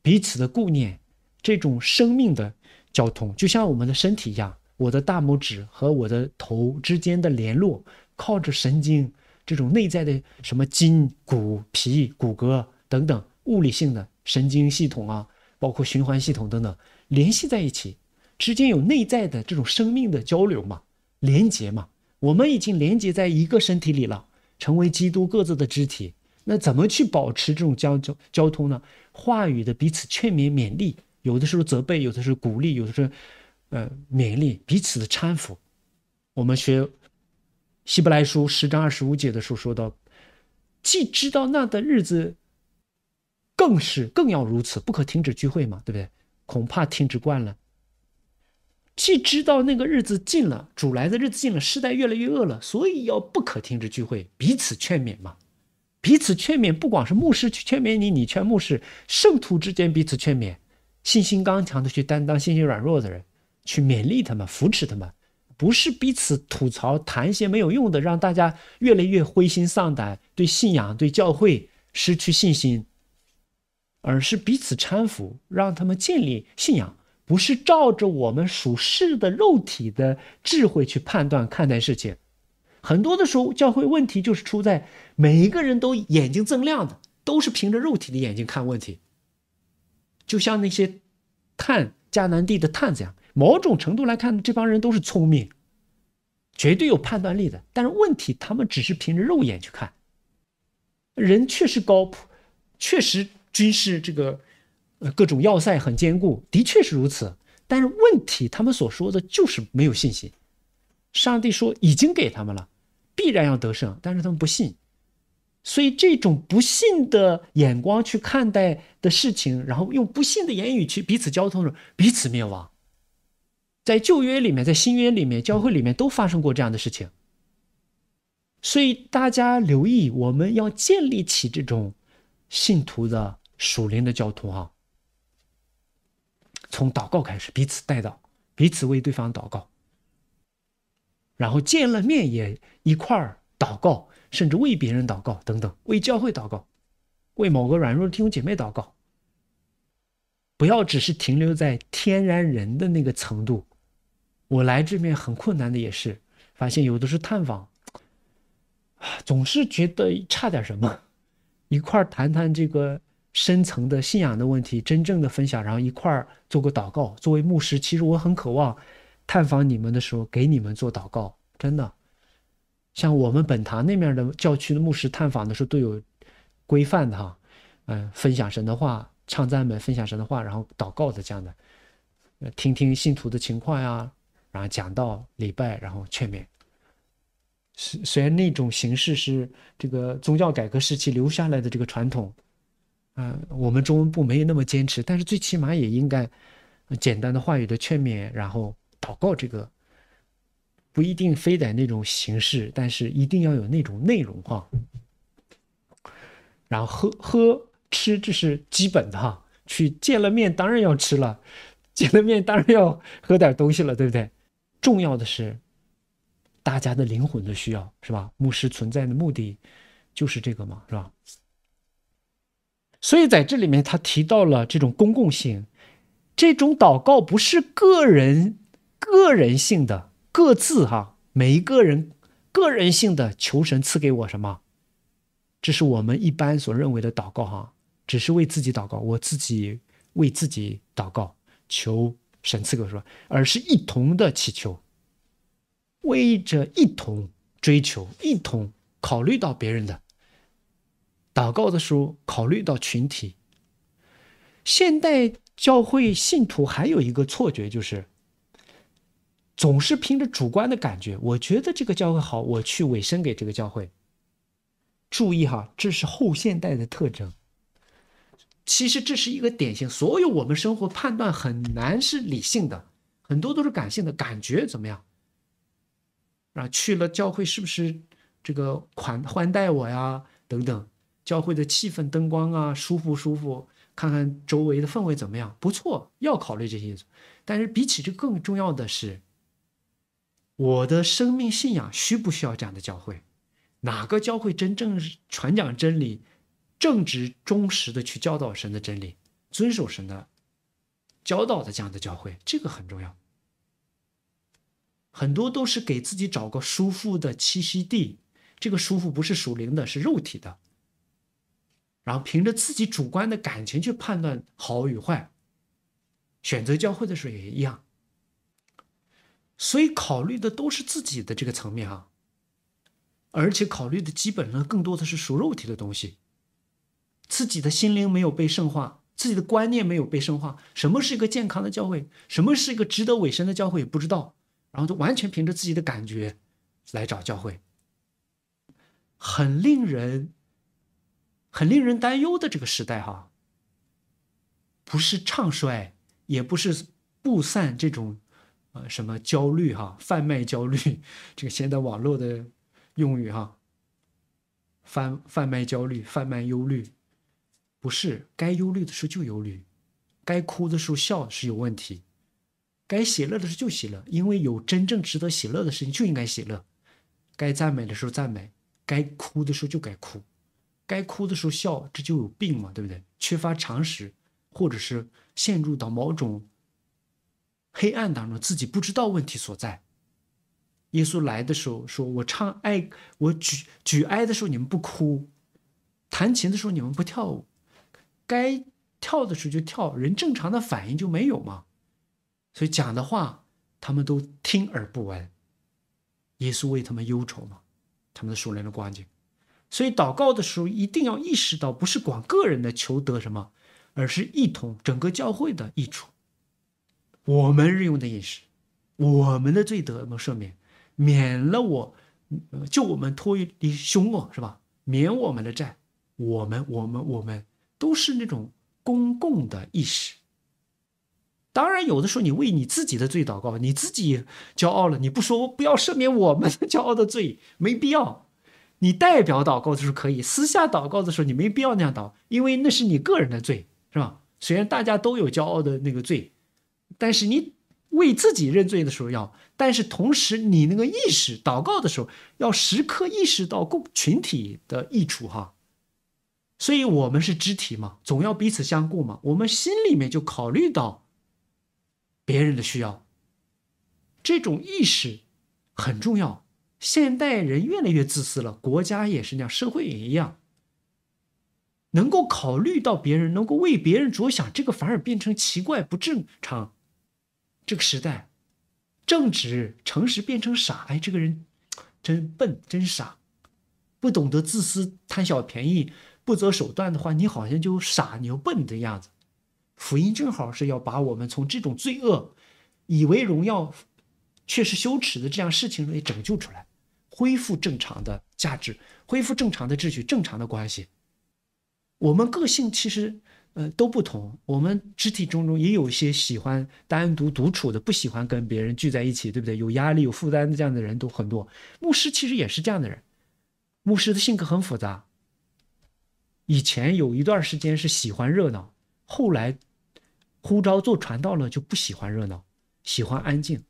彼此的顾念。这种生命的交通，就像我们的身体一样，我的大拇指和我的头之间的联络，靠着神经这种内在的什么筋骨皮骨骼等等物理性的神经系统啊，包括循环系统等等，联系在一起，之间有内在的这种生命的交流嘛，连接嘛，我们已经连接在一个身体里了，成为基督各自的肢体，那怎么去保持这种交交交通呢？话语的彼此劝勉勉励。有的时候责备，有的时候鼓励，有的时候，呃，勉励彼此的搀扶。我们学希伯来书十章二十五节的时候说到，既知道那的日子，更是更要如此，不可停止聚会嘛，对不对？恐怕停止惯了。既知道那个日子近了，主来的日子近了，世代越来越恶了，所以要不可停止聚会，彼此劝勉嘛，彼此劝勉，不光是牧师去劝勉你，你劝牧师，圣徒之间彼此劝勉。信心刚强的去担当，信心软弱的人去勉励他们、扶持他们，不是彼此吐槽、谈一些没有用的，让大家越来越灰心丧胆，对信仰、对教会失去信心，而是彼此搀扶，让他们建立信仰。不是照着我们属世的肉体的智慧去判断、看待事情。很多的时候，教会问题就是出在每一个人都眼睛锃亮的，都是凭着肉体的眼睛看问题。就像那些探迦南地的探子一样，某种程度来看，这帮人都是聪明，绝对有判断力的。但是问题，他们只是凭着肉眼去看。人确实高，确实军事这个各种要塞很坚固，的确是如此。但是问题，他们所说的就是没有信心。上帝说已经给他们了，必然要得胜，但是他们不信。所以，这种不信的眼光去看待的事情，然后用不信的言语去彼此交通的时候，彼此灭亡。在旧约里面，在新约里面，教会里面都发生过这样的事情。所以，大家留意，我们要建立起这种信徒的属灵的交通啊。从祷告开始，彼此带到，彼此为对方祷告，然后见了面也一块儿祷告。甚至为别人祷告，等等，为教会祷告，为某个软弱的弟兄姐妹祷告。不要只是停留在天然人的那个程度。我来这边很困难的，也是发现有的是探访，总是觉得差点什么。一块儿谈谈这个深层的信仰的问题，真正的分享，然后一块儿做个祷告。作为牧师，其实我很渴望探访你们的时候给你们做祷告，真的。像我们本堂那面的教区的牧师探访的时候都有规范的哈，嗯，分享神的话，唱赞美，分享神的话，然后祷告的这样的，听听信徒的情况呀，然后讲道、礼拜，然后劝勉。虽虽然那种形式是这个宗教改革时期留下来的这个传统，嗯，我们中文部没有那么坚持，但是最起码也应该简单的话语的劝勉，然后祷告这个。不一定非得那种形式，但是一定要有那种内容哈。然后喝喝吃这是基本的哈。去见了面当然要吃了，见了面当然要喝点东西了，对不对？重要的是大家的灵魂的需要是吧？牧师存在的目的就是这个嘛是吧？所以在这里面他提到了这种公共性，这种祷告不是个人个人性的。各自哈，每一个人个人性的求神赐给我什么，这是我们一般所认为的祷告哈，只是为自己祷告，我自己为自己祷告，求神赐给我什么，而是一同的祈求，为着一同追求，一同考虑到别人的祷告的时候，考虑到群体。现代教会信徒还有一个错觉就是。总是凭着主观的感觉，我觉得这个教会好，我去委身给这个教会。注意哈，这是后现代的特征。其实这是一个典型，所有我们生活判断很难是理性的，很多都是感性的感觉怎么样？啊，去了教会是不是这个款欢待我呀？等等，教会的气氛、灯光啊，舒不舒服？看看周围的氛围怎么样？不错，要考虑这些。但是比起这更重要的是。我的生命信仰需不需要这样的教会？哪个教会真正传讲真理、正直、忠实的去教导神的真理，遵守神的教导的这样的教会，这个很重要。很多都是给自己找个舒服的栖息地，这个舒服不是属灵的，是肉体的。然后凭着自己主观的感情去判断好与坏，选择教会的时候也一样。所以考虑的都是自己的这个层面啊，而且考虑的基本上更多的是属肉体的东西。自己的心灵没有被圣化，自己的观念没有被圣化，什么是一个健康的教会，什么是一个值得委身的教会也不知道，然后就完全凭着自己的感觉来找教会，很令人、很令人担忧的这个时代哈，不是唱衰，也不是不散这种。呃，什么焦虑？哈，贩卖焦虑，这个现在网络的用语哈，贩贩卖焦虑，贩卖忧虑，不是该忧虑的时候就忧虑，该哭的时候笑是有问题，该喜乐的时候就喜乐，因为有真正值得喜乐的事情就应该喜乐，该赞美的时候赞美，该哭的时候就该哭，该哭的时候笑，这就有病嘛，对不对？缺乏常识，或者是陷入到某种。黑暗当中，自己不知道问题所在。耶稣来的时候说：“我唱哀，我举举哀的时候你们不哭，弹琴的时候你们不跳舞，该跳的时候就跳，人正常的反应就没有嘛。”所以讲的话，他们都听而不闻。耶稣为他们忧愁嘛，他们的属灵的光景。所以祷告的时候一定要意识到，不是管个人的求得什么，而是一同整个教会的益处。我们日用的饮食，我们的罪得么赦免，免了我，就我们脱离凶恶是吧？免我们的债，我们我们我们都是那种公共的意识。当然，有的时候你为你自己的罪祷告，你自己骄傲了，你不说不要赦免我们的骄傲的罪，没必要。你代表祷告的时候可以，私下祷告的时候你没必要那样祷，因为那是你个人的罪是吧？虽然大家都有骄傲的那个罪。但是你为自己认罪的时候要，但是同时你那个意识祷告的时候要时刻意识到共群体的益处哈，所以我们是肢体嘛，总要彼此相顾嘛，我们心里面就考虑到别人的需要，这种意识很重要。现代人越来越自私了，国家也是那样，社会也一样。能够考虑到别人，能够为别人着想，这个反而变成奇怪不正常。这个时代，正直诚实变成傻，哎，这个人真笨，真傻，不懂得自私，贪小便宜，不择手段的话，你好像就傻牛笨的样子。福音正好是要把我们从这种罪恶、以为荣耀却是羞耻的这样事情里拯救出来，恢复正常的价值，恢复正常的秩序，正常的关系。我们个性其实，呃，都不同。我们肢体中中也有一些喜欢单独独处的，不喜欢跟别人聚在一起，对不对？有压力、有负担的这样的人都很多。牧师其实也是这样的人，牧师的性格很复杂。以前有一段时间是喜欢热闹，后来呼召做传道了就不喜欢热闹，喜欢安静，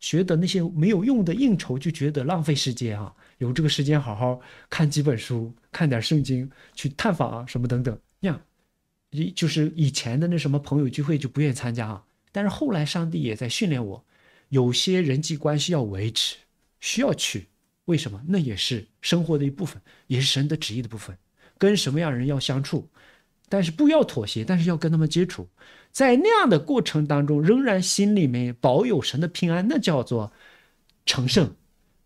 觉得那些没有用的应酬就觉得浪费时间啊。有这个时间好好看几本书，看点圣经，去探访啊什么等等。那样，一，就是以前的那什么朋友聚会就不愿意参加啊。但是后来上帝也在训练我，有些人际关系要维持，需要去。为什么？那也是生活的一部分，也是神的旨意的部分。跟什么样人要相处，但是不要妥协，但是要跟他们接触。在那样的过程当中，仍然心里面保有神的平安，那叫做成圣。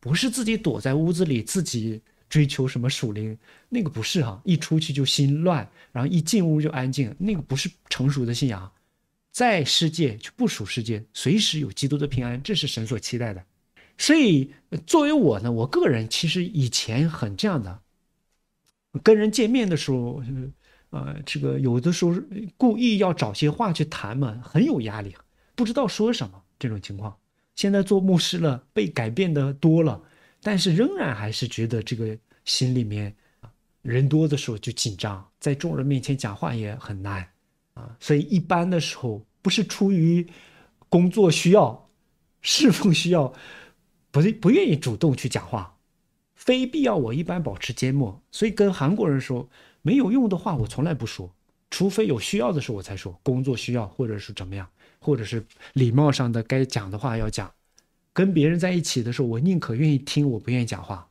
不是自己躲在屋子里自己追求什么属灵，那个不是哈。一出去就心乱，然后一进屋就安静，那个不是成熟的信仰。在世界就不属世界，随时有基督的平安，这是神所期待的。所以作为我呢，我个人其实以前很这样的，跟人见面的时候，呃，这个有的时候故意要找些话去谈嘛，很有压力，不知道说什么这种情况。现在做牧师了，被改变的多了，但是仍然还是觉得这个心里面，人多的时候就紧张，在众人面前讲话也很难，啊，所以一般的时候不是出于工作需要、侍奉需要，不是不愿意主动去讲话，非必要我一般保持缄默。所以跟韩国人说没有用的话，我从来不说。除非有需要的时候，我才说工作需要，或者是怎么样，或者是礼貌上的该讲的话要讲。跟别人在一起的时候，我宁可愿意听，我不愿意讲话。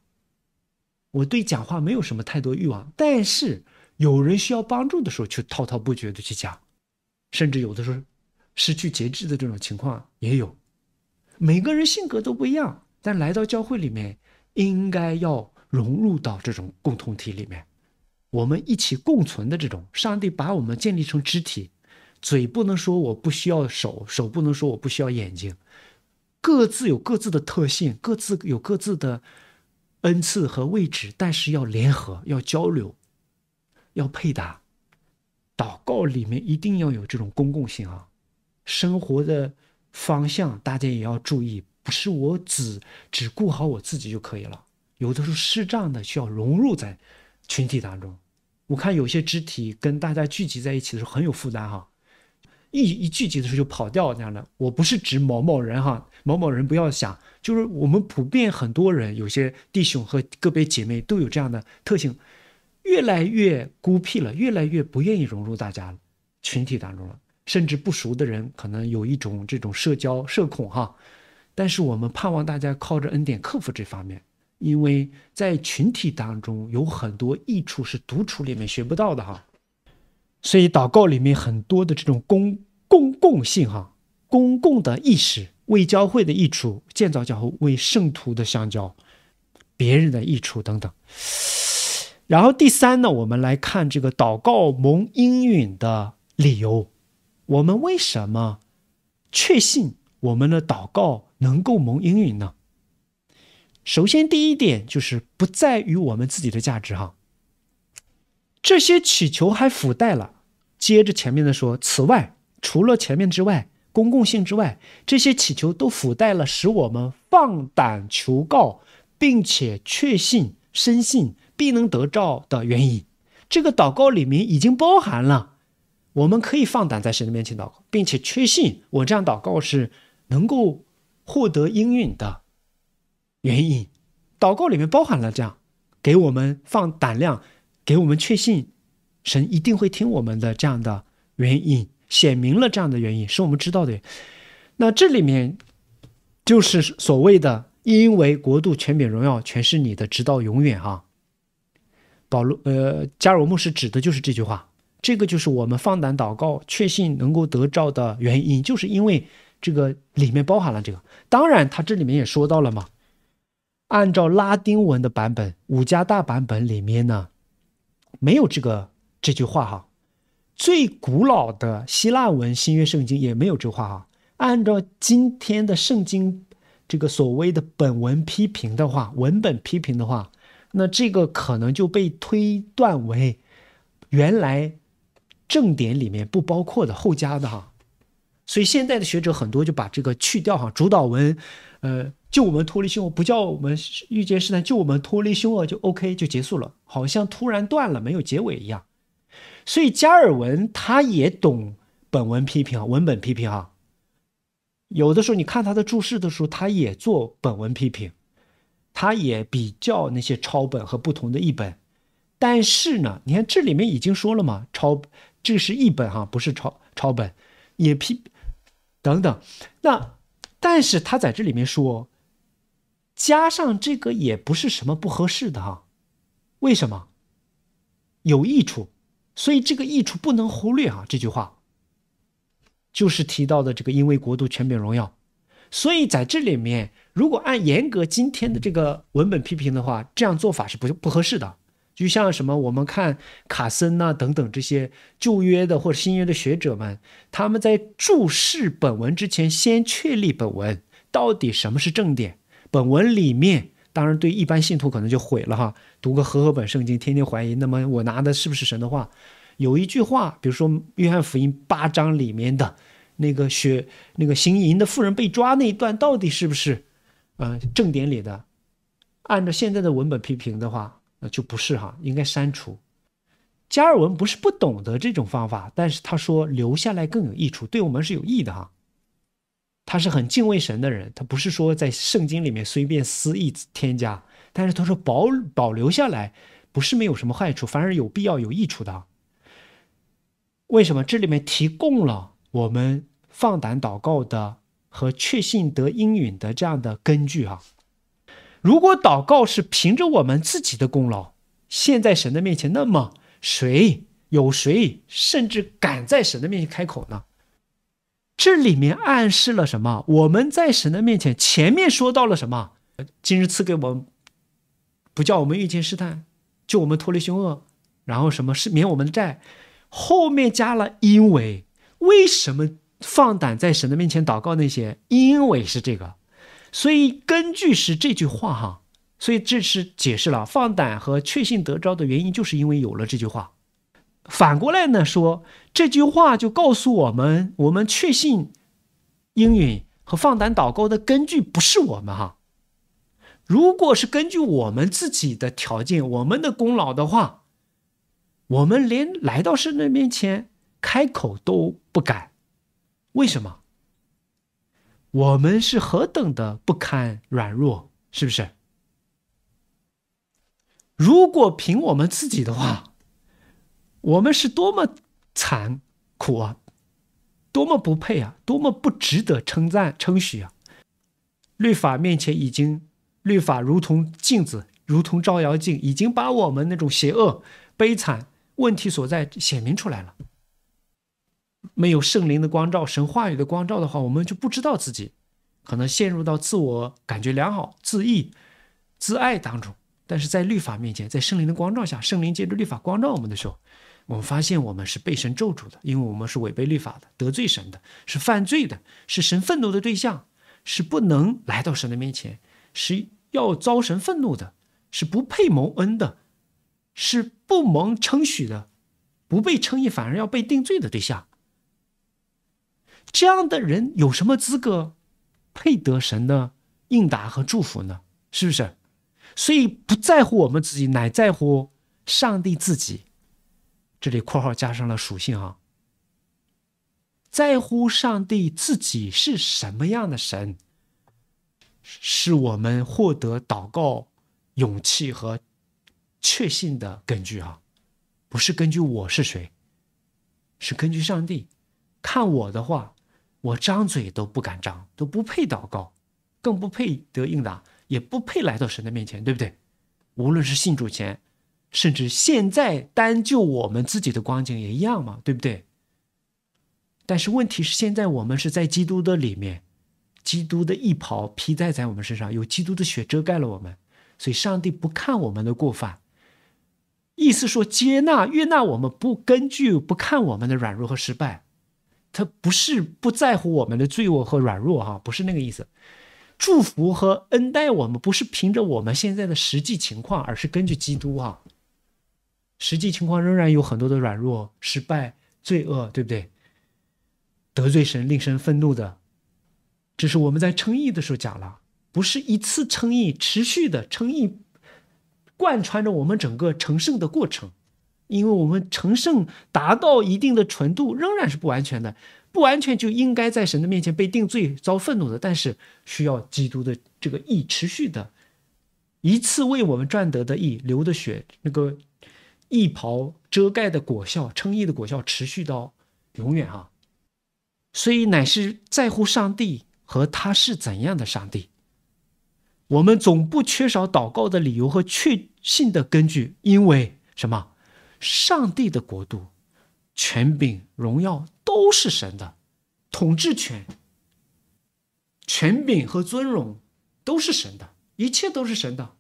我对讲话没有什么太多欲望。但是有人需要帮助的时候，却滔滔不绝的去讲，甚至有的时候失去节制的这种情况也有。每个人性格都不一样，但来到教会里面，应该要融入到这种共同体里面。我们一起共存的这种，上帝把我们建立成肢体，嘴不能说我不需要手，手不能说我不需要眼睛，各自有各自的特性，各自有各自的恩赐和位置，但是要联合，要交流，要配搭。祷告里面一定要有这种公共性啊！生活的方向大家也要注意，不是我只只顾好我自己就可以了，有的时候适当的需要融入在。群体当中，我看有些肢体跟大家聚集在一起的时候很有负担哈，一一聚集的时候就跑掉那样的。我不是指某某人哈，某某人不要想，就是我们普遍很多人，有些弟兄和个别姐妹都有这样的特性，越来越孤僻了，越来越不愿意融入大家群体当中了，甚至不熟的人可能有一种这种社交社恐哈。但是我们盼望大家靠着恩典克服这方面。因为在群体当中有很多益处是独处里面学不到的哈，所以祷告里面很多的这种公公共性哈，公共的意识，为教会的益处，建造教会为圣徒的相交，别人的益处等等。然后第三呢，我们来看这个祷告蒙应允的理由，我们为什么确信我们的祷告能够蒙应允呢？首先，第一点就是不在于我们自己的价值，哈。这些祈求还附带了，接着前面的说，此外，除了前面之外，公共性之外，这些祈求都附带了使我们放胆求告，并且确信、深信必能得照的原因。这个祷告里面已经包含了，我们可以放胆在神的面前祷告，并且确信我这样祷告是能够获得应允的。原因，祷告里面包含了这样，给我们放胆量，给我们确信，神一定会听我们的这样的原因，写明了这样的原因是我们知道的。那这里面就是所谓的，因为国度、权柄、荣耀全是你的，直到永远啊！保罗，呃，加尔牧师指的就是这句话。这个就是我们放胆祷告、确信能够得着的原因，就是因为这个里面包含了这个。当然，他这里面也说到了嘛。按照拉丁文的版本，五加大版本里面呢，没有这个这句话哈。最古老的希腊文新约圣经也没有这话哈。按照今天的圣经这个所谓的本文批评的话，文本批评的话，那这个可能就被推断为原来正典里面不包括的后加的哈。所以现在的学者很多就把这个去掉哈，主导文。呃，就我们脱离凶恶，不叫我们遇见试探，就我们脱离凶恶就 OK，就结束了，好像突然断了，没有结尾一样。所以加尔文他也懂本文批评啊，文本批评啊。有的时候你看他的注释的时候，他也做本文批评，他也比较那些抄本和不同的译本。但是呢，你看这里面已经说了嘛，抄这是译本哈，不是抄抄本，也批等等，那。但是他在这里面说，加上这个也不是什么不合适的哈，为什么？有益处，所以这个益处不能忽略啊。这句话就是提到的这个，因为国度全柄荣耀，所以在这里面，如果按严格今天的这个文本批评的话，这样做法是不不合适的。就像什么，我们看卡森呐等等这些旧约的或者新约的学者们，他们在注释本文之前，先确立本文到底什么是正典。本文里面，当然对一般信徒可能就毁了哈，读个和合本圣经，天天怀疑。那么我拿的是不是神的话？有一句话，比如说约翰福音八章里面的那个血、那个行淫的妇人被抓那一段，到底是不是呃正典里的？按照现在的文本批评的话。那就不是哈，应该删除。加尔文不是不懂得这种方法，但是他说留下来更有益处，对我们是有益的哈。他是很敬畏神的人，他不是说在圣经里面随便撕意添加，但是他说保保留下来不是没有什么坏处，反而有必要有益处的。为什么？这里面提供了我们放胆祷告的和确信得应允的这样的根据哈。如果祷告是凭着我们自己的功劳现在神的面前，那么谁有谁甚至敢在神的面前开口呢？这里面暗示了什么？我们在神的面前，前面说到了什么？今日赐给我们，不叫我们遇见试探，就我们脱离凶恶，然后什么是免我们的债？后面加了因为，为什么放胆在神的面前祷告那些？因为是这个。所以根据是这句话哈，所以这是解释了放胆和确信得着的原因，就是因为有了这句话。反过来呢说，这句话就告诉我们，我们确信应允和放胆祷告的根据不是我们哈。如果是根据我们自己的条件、我们的功劳的话，我们连来到圣人面前开口都不敢。为什么？我们是何等的不堪软弱，是不是？如果凭我们自己的话，我们是多么惨苦啊，多么不配啊，多么不值得称赞称许啊！律法面前，已经律法如同镜子，如同照妖镜，已经把我们那种邪恶、悲惨问题所在写明出来了。没有圣灵的光照，神话语的光照的话，我们就不知道自己可能陷入到自我感觉良好、自义、自爱当中。但是在律法面前，在圣灵的光照下，圣灵借着律法光照我们的时候，我们发现我们是被神咒住的，因为我们是违背律法的，得罪神的，是犯罪的，是神愤怒的对象，是不能来到神的面前，是要遭神愤怒的，是不配蒙恩的，是不蒙称许的，不被称义，反而要被定罪的对象。这样的人有什么资格配得神的应答和祝福呢？是不是？所以不在乎我们自己，乃在乎上帝自己。这里括号加上了属性啊，在乎上帝自己是什么样的神，是我们获得祷告勇气和确信的根据啊，不是根据我是谁，是根据上帝看我的话。我张嘴都不敢张，都不配祷告，更不配得应答，也不配来到神的面前，对不对？无论是信主前，甚至现在，单就我们自己的光景也一样嘛，对不对？但是问题是，现在我们是在基督的里面，基督的一袍披戴在我们身上，有基督的血遮盖了我们，所以上帝不看我们的过犯，意思说接纳悦纳我们，不根据不看我们的软弱和失败。他不是不在乎我们的罪恶和软弱哈，不是那个意思。祝福和恩待我们，不是凭着我们现在的实际情况，而是根据基督哈。实际情况仍然有很多的软弱、失败、罪恶，对不对？得罪神、令神愤怒的，这是我们在称义的时候讲了，不是一次称义，持续的称义，贯穿着我们整个成圣的过程。因为我们成圣达到一定的纯度，仍然是不完全的，不完全就应该在神的面前被定罪遭愤怒的。但是需要基督的这个义持续的，一次为我们赚得的义流的血，那个义袍遮盖的果效，称义的果效持续到永远啊！所以乃是在乎上帝和他是怎样的上帝。我们总不缺少祷告的理由和确信的根据，因为什么？上帝的国度，权柄、荣耀都是神的统治权。权柄和尊荣都是神的，一切都是神的，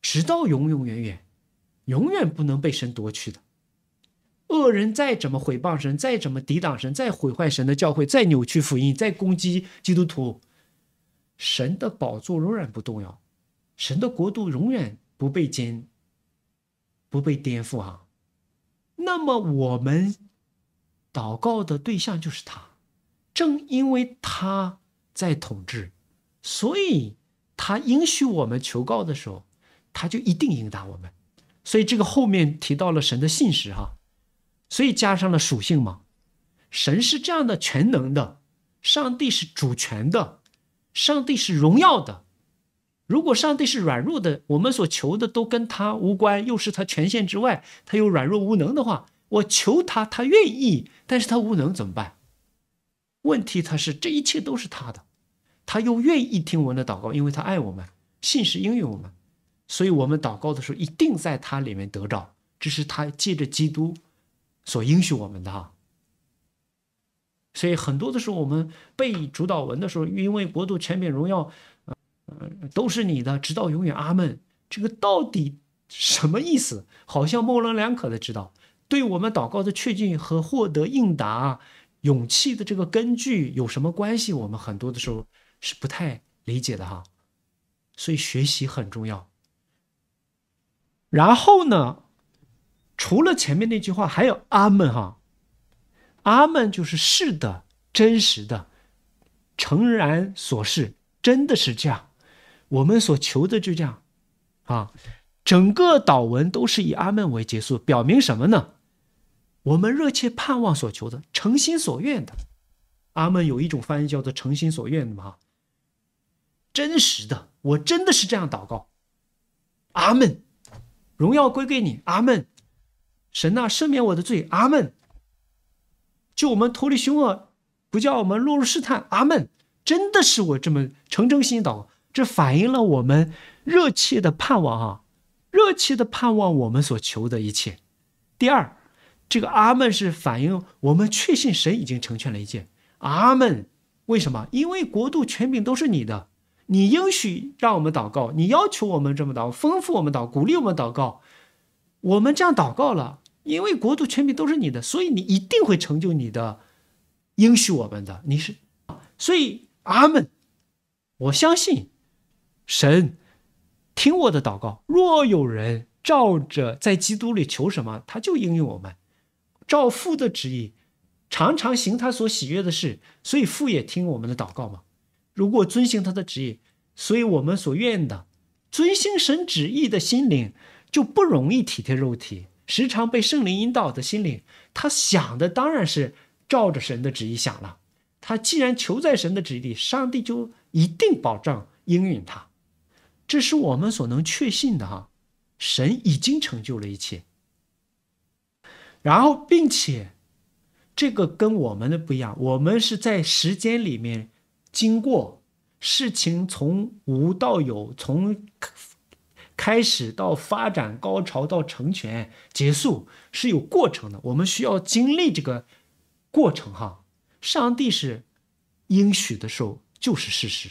直到永永远远，永远不能被神夺去的。恶人再怎么毁谤神，再怎么抵挡神，再毁坏神的教会，再扭曲福音，再攻击基督徒，神的宝座仍然不动摇，神的国度永远不被坚不被颠覆啊！那么我们祷告的对象就是他，正因为他在统治，所以他允许我们求告的时候，他就一定应答我们。所以这个后面提到了神的信实哈，所以加上了属性嘛。神是这样的全能的，上帝是主权的，上帝是荣耀的。如果上帝是软弱的，我们所求的都跟他无关，又是他权限之外，他又软弱无能的话，我求他，他愿意，但是他无能怎么办？问题他是这一切都是他的，他又愿意听我们的祷告，因为他爱我们，信是应允我们，所以我们祷告的时候一定在他里面得着，这是他借着基督所应许我们的哈。所以很多的时候我们背主导文的时候，因为国度、权柄、荣耀。嗯，都是你的，直到永远。阿门。这个到底什么意思？好像模棱两可的知道，对我们祷告的确信和获得应答勇气的这个根据有什么关系？我们很多的时候是不太理解的哈。所以学习很重要。然后呢，除了前面那句话，还有阿门哈。阿门就是是的，真实的，诚然所示，真的是这样。我们所求的就这样，啊，整个祷文都是以阿门为结束，表明什么呢？我们热切盼望所求的，诚心所愿的。阿门，有一种翻译叫做诚心所愿的嘛，哈，真实的，我真的是这样祷告。阿门，荣耀归给你。阿门，神呐，赦免我的罪。阿门，就我们脱离凶恶，不叫我们落入试探。阿门，真的是我这么诚真心祷。告。是反映了我们热切的盼望啊，热切的盼望我们所求的一切。第二，这个阿门是反映我们确信神已经成全了一切。阿门。为什么？因为国度权柄都是你的，你应许让我们祷告，你要求我们这么祷，吩咐我们祷，鼓励我们祷告。我们这样祷告了，因为国度权柄都是你的，所以你一定会成就你的应许我们的。你是，所以阿门。我相信。神听我的祷告。若有人照着在基督里求什么，他就应允我们。照父的旨意，常常行他所喜悦的事。所以父也听我们的祷告嘛。如果遵行他的旨意，所以我们所愿的，遵行神旨意的心灵就不容易体贴肉体。时常被圣灵引导的心灵，他想的当然是照着神的旨意想了。他既然求在神的旨意里，上帝就一定保障应允他。这是我们所能确信的哈，神已经成就了一切。然后，并且，这个跟我们的不一样，我们是在时间里面经过事情从无到有，从开始到发展高潮到成全结束是有过程的，我们需要经历这个过程哈。上帝是应许的时候就是事实，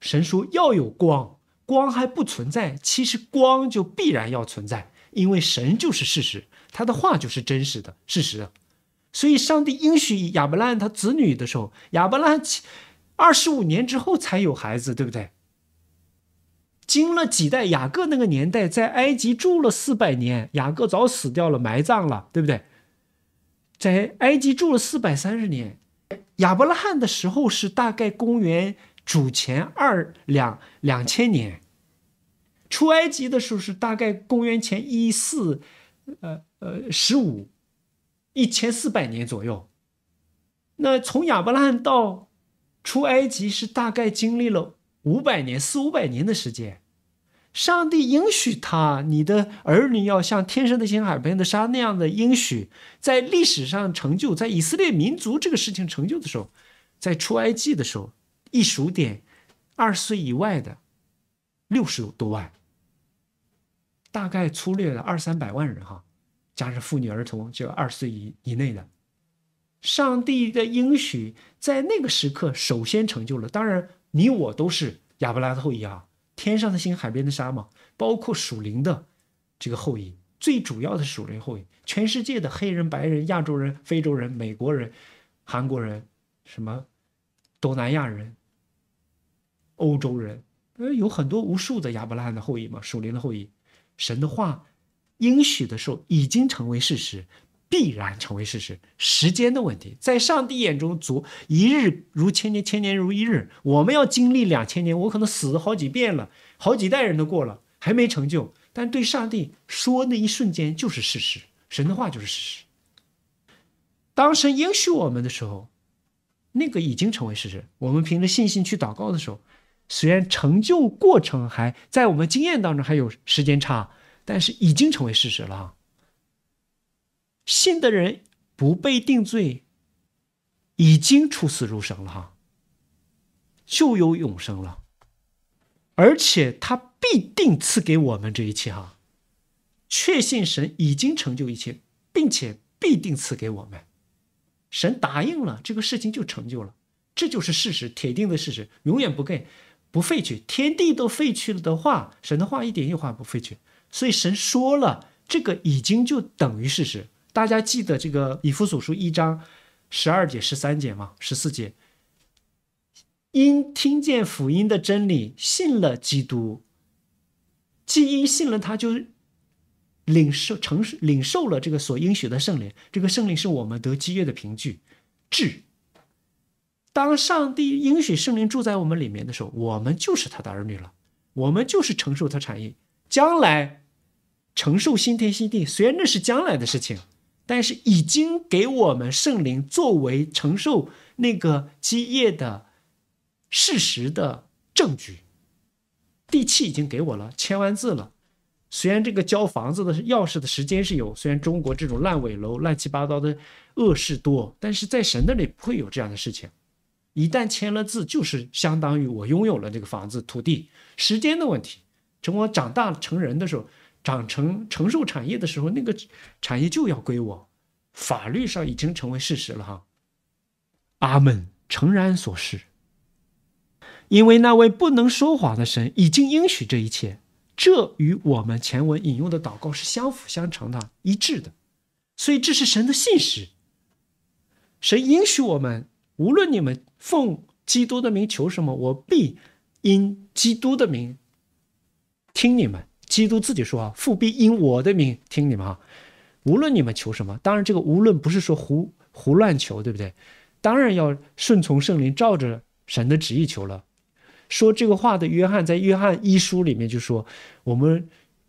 神说要有光。光还不存在，其实光就必然要存在，因为神就是事实，他的话就是真实的事实所以上帝应许亚伯拉罕他子女的时候，亚伯拉罕二十五年之后才有孩子，对不对？经了几代，雅各那个年代在埃及住了四百年，雅各早死掉了，埋葬了，对不对？在埃及住了四百三十年，亚伯拉罕的时候是大概公元。主前二两两千年出埃及的时候是大概公元前一四，呃呃十五，一千四百年左右。那从亚伯拉罕到出埃及是大概经历了五百年四五百年的时间。上帝应许他，你的儿女要像天上的星海、海边的沙那样的应许，在历史上成就，在以色列民族这个事情成就的时候，在出埃及的时候。一数点，二十岁以外的六十多万，大概粗略的二三百万人哈，加上妇女儿童，就二十岁以以内的。上帝的应许在那个时刻首先成就了。当然，你我都是亚伯拉的后裔啊！天上的星，海边的沙嘛，包括属灵的这个后裔，最主要的属灵后裔，全世界的黑人、白人、亚洲人、非洲人、美国人、韩国人、什么东南亚人。欧洲人，呃，有很多无数的亚伯拉罕的后裔嘛，属灵的后裔。神的话应许的时候，已经成为事实，必然成为事实。时间的问题，在上帝眼中，足一日如千年，千年如一日。我们要经历两千年，我可能死了好几遍了，好几代人都过了，还没成就。但对上帝说，那一瞬间就是事实，神的话就是事实。当神应许我们的时候，那个已经成为事实。我们凭着信心去祷告的时候。虽然成就过程还在我们经验当中，还有时间差，但是已经成为事实了。信的人不被定罪，已经出死入生了哈，就有永生了。而且他必定赐给我们这一切哈，确信神已经成就一切，并且必定赐给我们。神答应了这个事情就成就了，这就是事实，铁定的事实，永远不给。不废去，天地都废去了的话，神的话一点也化不废去。所以神说了，这个已经就等于事实。大家记得这个以弗所书一章十二节、十三节吗？十四节，因听见福音的真理，信了基督。既因信了他，就领受承领受了这个所应许的圣灵。这个圣灵是我们得基业的凭据，至。当上帝允许圣灵住在我们里面的时候，我们就是他的儿女了。我们就是承受他产业，将来承受新天新地。虽然那是将来的事情，但是已经给我们圣灵作为承受那个基业的事实的证据。地契已经给我了，签完字了。虽然这个交房子的钥匙的时间是有，虽然中国这种烂尾楼、乱七八糟的恶事多，但是在神那里不会有这样的事情。一旦签了字，就是相当于我拥有了这个房子、土地。时间的问题，等我长大成人的时候，长成承受产业的时候，那个产业就要归我。法律上已经成为事实了哈。阿门。诚然所示，因为那位不能说谎的神已经应许这一切，这与我们前文引用的祷告是相辅相成的、一致的。所以这是神的信实。神允许我们。无论你们奉基督的名求什么，我必因基督的名听你们。基督自己说啊：“父必因我的名听你们。”啊。无论你们求什么，当然这个无论不是说胡胡乱求，对不对？当然要顺从圣灵，照着神的旨意求了。说这个话的约翰在约翰一书里面就说：“我们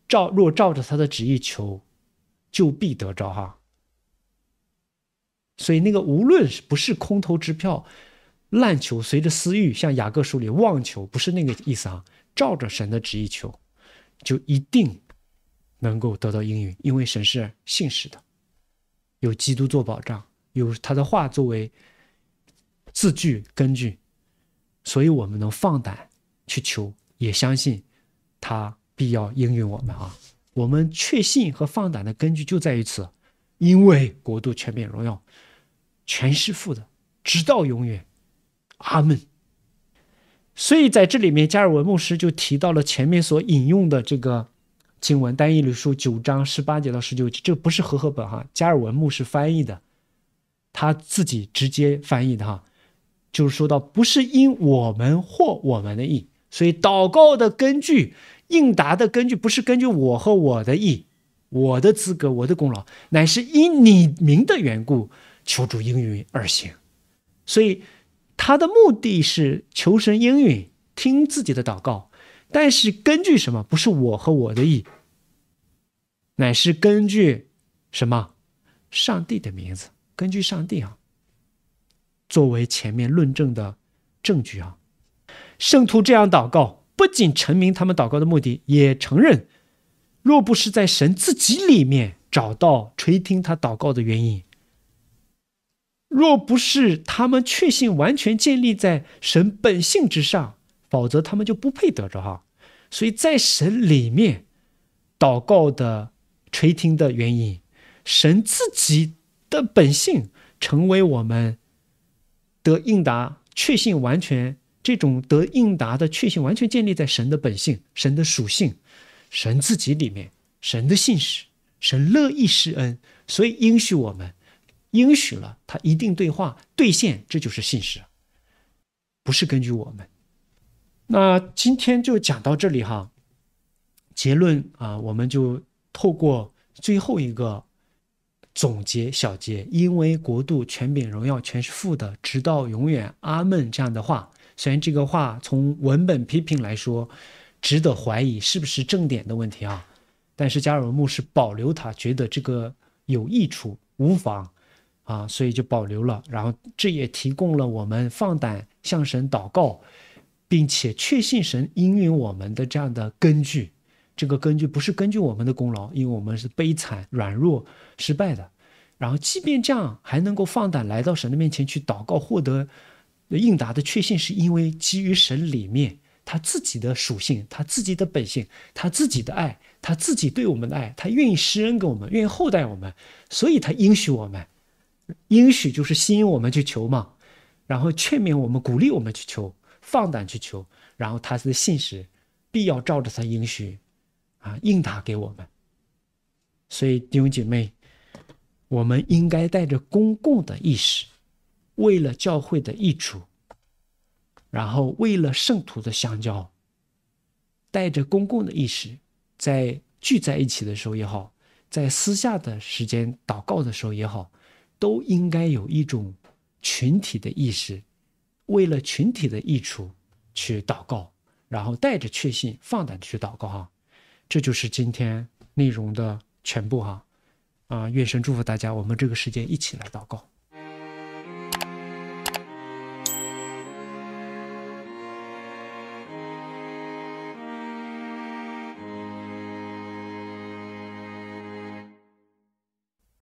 照若照着他的旨意求，就必得着。”哈。所以，那个无论是不是空头支票，滥求随着私欲，像雅各书里妄求，不是那个意思啊。照着神的旨意求，就一定能够得到应允，因为神是信实的，有基督做保障，有他的话作为字句根据，所以我们能放胆去求，也相信他必要应允我们啊。我们确信和放胆的根据就在于此，因为国度全面荣耀。全是父的，直到永远，阿门。所以在这里面，加尔文牧师就提到了前面所引用的这个经文，单一理书九章十八节到十九节，这不是和合本哈，加尔文牧师翻译的，他自己直接翻译的哈，就是说到不是因我们或我们的意，所以祷告的根据、应答的根据不是根据我和我的意、我的资格、我的功劳，乃是因你名的缘故。求主应允而行，所以他的目的是求神应允，听自己的祷告。但是根据什么？不是我和我的意，乃是根据什么？上帝的名字，根据上帝啊。作为前面论证的证据啊，圣徒这样祷告，不仅阐明他们祷告的目的，也承认，若不是在神自己里面找到垂听他祷告的原因。若不是他们确信完全建立在神本性之上，否则他们就不配得着哈。所以在神里面祷告的垂听的原因，神自己的本性成为我们得应答确信完全这种得应答的确信完全建立在神的本性、神的属性、神自己里面、神的信使、神乐意施恩，所以应许我们。应许了，他一定对话兑现，这就是信实，不是根据我们。那今天就讲到这里哈。结论啊，我们就透过最后一个总结小结，因为国度、权柄、荣耀全是负的，直到永远，阿门。这样的话，虽然这个话从文本批评来说值得怀疑是不是正点的问题啊，但是加尔文牧师保留他觉得这个有益处，无妨。啊，所以就保留了，然后这也提供了我们放胆向神祷告，并且确信神应允我们的这样的根据。这个根据不是根据我们的功劳，因为我们是悲惨、软弱、失败的。然后即便这样，还能够放胆来到神的面前去祷告，获得应答的确信，是因为基于神里面他自己的属性、他自己的本性、他自己的爱、他自己对我们的爱，他愿意施恩给我们，愿意厚待我们，所以他应许我们。应许就是吸引我们去求嘛，然后劝勉我们、鼓励我们去求、放胆去求，然后他是信实，必要照着他应许，啊，应答给我们。所以弟兄姐妹，我们应该带着公共的意识，为了教会的益处，然后为了圣徒的相交，带着公共的意识，在聚在一起的时候也好，在私下的时间祷告的时候也好。都应该有一种群体的意识，为了群体的益处去祷告，然后带着确信、放胆去祷告。哈，这就是今天内容的全部。哈，啊，愿神祝福大家！我们这个时间一起来祷告。